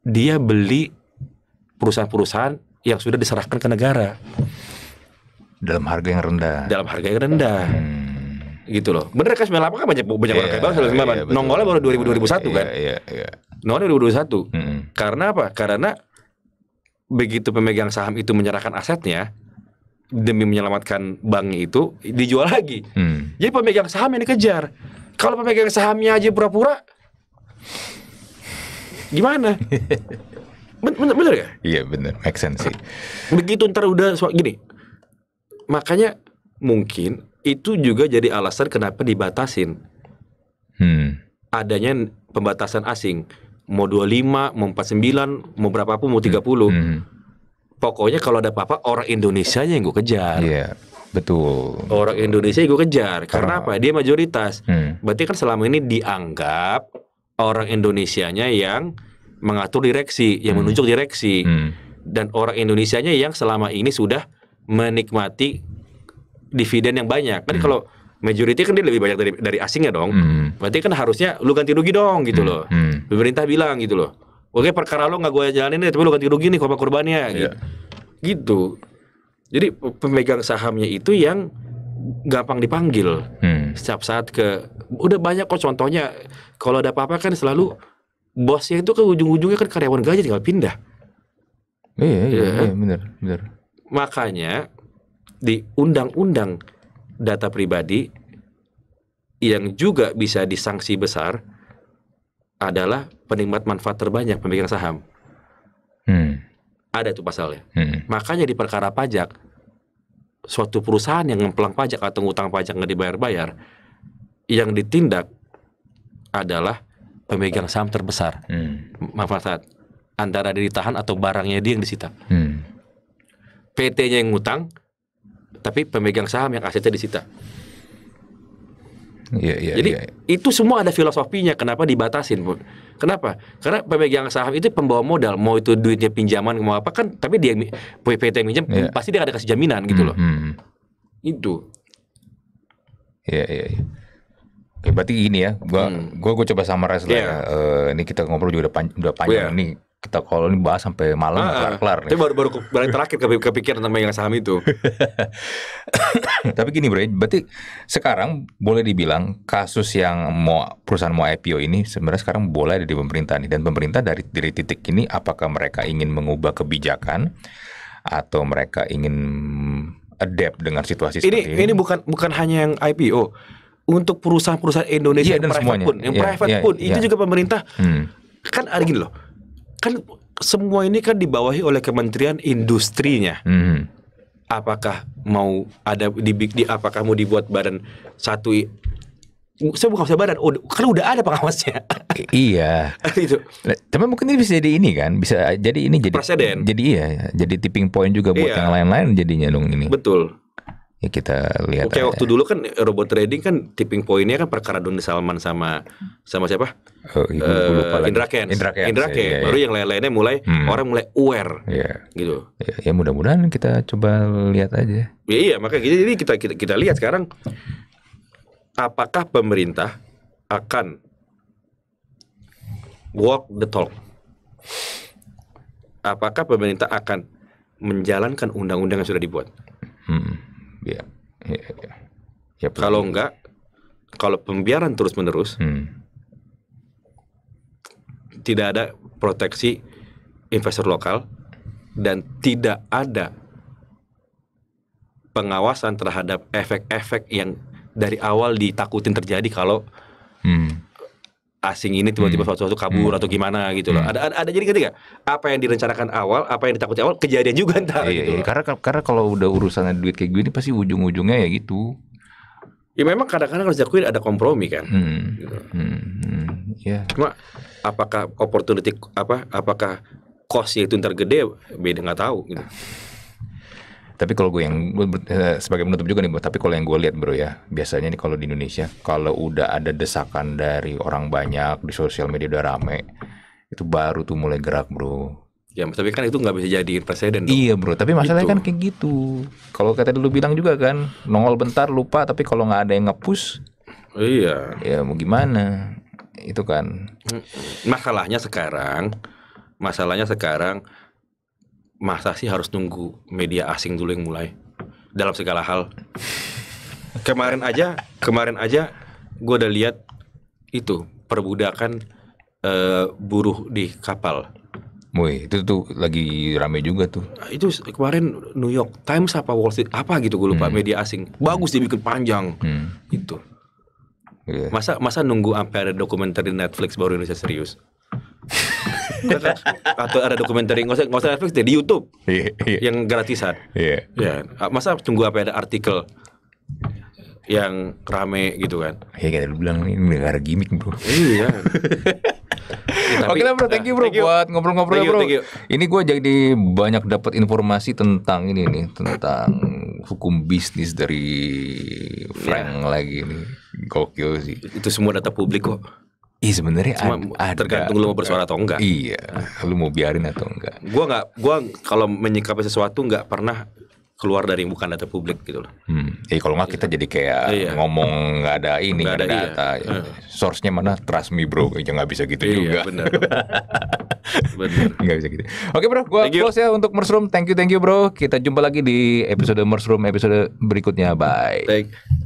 Dia beli perusahaan-perusahaan yang sudah diserahkan ke negara dalam harga yang rendah. Dalam harga yang rendah. Hmm. Gitu loh. Bener kan 98 kan banyak banyak orang iya, kaya banget Nongolnya Yeah, Nongolnya baru dua ribu satu kan. Iya, yeah, iya. Yeah. Nongolnya 2021. Hmm. Karena apa? Karena begitu pemegang saham itu menyerahkan asetnya demi menyelamatkan bank itu dijual lagi. Hmm. Jadi pemegang saham yang dikejar. Kalau pemegang sahamnya aja pura-pura, gimana? bener, bener ya? Iya bener, make sense sih. Begitu ntar udah gini, makanya mungkin itu juga jadi alasan kenapa dibatasin hmm. adanya pembatasan asing mau 25, mau 49, mau berapapun, mau 30. Hmm. hmm. Pokoknya kalau ada apa-apa orang Indonesia yang gue kejar. Iya. Yeah. Betul. Orang Indonesia gue kejar. Karena oh. apa? Dia mayoritas. Hmm. Berarti kan selama ini dianggap orang Indonesianya yang mengatur direksi, yang hmm. menunjuk direksi. Hmm. Dan orang Indonesianya yang selama ini sudah menikmati dividen yang banyak. Kan hmm. kalau majority kan dia lebih banyak dari dari asingnya dong. Hmm. Berarti kan harusnya lu ganti rugi dong gitu hmm. loh. Hmm. Pemerintah bilang gitu loh. Oke perkara lo nggak gue jalanin deh, tapi lo ganti rugi nih korban korbannya yeah. Gitu. gitu. Jadi pemegang sahamnya itu yang gampang dipanggil hmm. setiap saat ke udah banyak kok contohnya kalau ada apa-apa kan selalu bosnya itu ke ujung-ujungnya kan karyawan gaji tinggal pindah. Iya, iya, ya. iya benar, benar. Makanya di undang-undang data pribadi yang juga bisa disanksi besar adalah penikmat manfaat terbanyak pemegang saham. Hmm. Ada itu pasalnya. Hmm. Makanya di perkara pajak, suatu perusahaan yang ngemplang pajak atau ngutang pajak nggak dibayar-bayar, yang ditindak adalah pemegang saham terbesar. Hmm. Manfaat antara ditahan atau barangnya dia yang disita. Hmm. PT-nya yang ngutang, tapi pemegang saham yang asetnya disita. Iya, iya, Jadi iya. itu semua ada filosofinya kenapa dibatasin, Bu. Kenapa? Karena pemegang saham itu pembawa modal, mau itu duitnya pinjaman mau apa kan, tapi dia PPT yang minjam iya. pasti dia ada kasih jaminan gitu loh. Mm -hmm. Itu. Iya, ya. iya, iya. berarti ini ya, gua hmm. gua, gua coba sama yeah. lah. Ya. Uh, ini kita ngobrol juga udah, pan, udah panjang yeah. nih kita kalau ini bahas sampai malam ah, kelar-kelar. Ah. Itu nih. baru baru balik terakhir kepikiran tentang yang saham itu. Tapi gini bro, berarti sekarang boleh dibilang kasus yang mau perusahaan mau IPO ini sebenarnya sekarang boleh ada di pemerintah nih dan pemerintah dari dari titik ini apakah mereka ingin mengubah kebijakan atau mereka ingin adapt dengan situasi ini, seperti ini. Ini bukan bukan hanya yang IPO. Untuk perusahaan-perusahaan Indonesia yeah, yang private pun, yang yeah, private yeah, pun yeah. itu juga pemerintah hmm. kan ada gini loh kan semua ini kan dibawahi oleh Kementerian Industrinya. Hmm. Apakah mau ada di, di apakah mau dibuat badan satu saya bukan saya badan, udah, kan udah ada pengawasnya. iya. itu. Tapi mungkin ini bisa jadi ini kan, bisa jadi ini jadi presiden. Jadi iya, ya. jadi tipping point juga buat iya. yang lain-lain jadinya dong ini. Betul ya kita lihat. Oke, okay, waktu dulu kan robot trading kan tipping pointnya kan perkara Doni Salman sama sama siapa? Oh, iya, eh, Indra Kens. Indra Kens. Indra iya, Kens. Ya, ya. Baru yang lain-lainnya mulai hmm. orang mulai aware. Iya. Gitu. Ya, ya mudah-mudahan kita coba lihat aja. Ya, iya, makanya gitu. jadi kita kita kita lihat sekarang apakah pemerintah akan walk the talk. Apakah pemerintah akan menjalankan undang-undang yang sudah dibuat? Hmm Iya, iya, iya. Ya. ya, ya. ya kalau enggak, kalau pembiaran terus-menerus, hmm. tidak ada proteksi investor lokal dan tidak ada pengawasan terhadap efek-efek yang dari awal ditakutin terjadi kalau hmm asing ini tiba-tiba hmm. suatu suatu kabur hmm. atau gimana gitu loh. Ada, hmm. ada ada jadi ketika apa yang direncanakan awal, apa yang ditakuti awal kejadian juga entar. Iya, gitu iya. Karena karena kalau udah urusannya duit kayak gini pasti ujung-ujungnya ya gitu. Ya memang kadang-kadang harus diakui ada kompromi kan. Hmm. Gitu. Hmm. Hmm. Yeah. Cuma apakah opportunity apa apakah cost itu ntar gede beda nggak tahu gitu. Tapi kalau gue yang gue eh, sebagai penutup juga nih, bro, tapi kalau yang gue lihat bro ya, biasanya nih kalau di Indonesia kalau udah ada desakan dari orang banyak di sosial media udah rame, itu baru tuh mulai gerak bro. Ya, tapi kan itu nggak bisa jadi presiden. Dong. Iya bro, tapi masalahnya gitu. kan kayak gitu. Kalau kata dulu bilang juga kan, nongol bentar lupa, tapi kalau nggak ada yang ngepus, iya. Ya mau gimana? Itu kan. Masalahnya sekarang, masalahnya sekarang masa sih harus nunggu media asing dulu yang mulai dalam segala hal kemarin aja kemarin aja gue udah lihat itu perbudakan uh, buruh di kapal Woi, itu tuh lagi rame juga tuh. Nah, itu kemarin New York Times apa Wall Street apa gitu gue lupa hmm. media asing. Bagus hmm. dibikin panjang. Hmm. Itu. Yeah. Masa masa nunggu sampai ada dokumenter di Netflix baru Indonesia serius atau ada dokumenter nggak usah nggak usah Netflix deh di YouTube yeah, yeah. yang gratisan yeah. ya masa tunggu apa ada artikel yang rame gitu kan ya kayak lu bilang ini negara gimmick bro iya Ya, Oke lah bro, thank you bro thank you. buat ngobrol-ngobrol bro. Thank you. Ini gue jadi banyak dapat informasi tentang ini nih, tentang hukum bisnis dari iya. Frank yeah. lagi nih. Gokil sih. Itu semua data publik kok. Iya sebenarnya ada, tergantung lu mau bersuara atau enggak. Iya, lu mau biarin atau enggak. Gua nggak, gua kalau menyikapi sesuatu nggak pernah keluar dari bukan data publik gitu loh. Hmm. Eh kalau nggak kita iya. jadi kayak iya. ngomong nggak ada ini nggak ada, ada iya. data. Iya. Ya. Source-nya mana? Trust me bro, ya nggak bisa gitu iya, juga. Bener. bener. Nggak bisa gitu. Oke bro, gua close ya untuk Mushroom. Thank you, thank you bro. Kita jumpa lagi di episode Mushroom episode berikutnya. Bye. Thank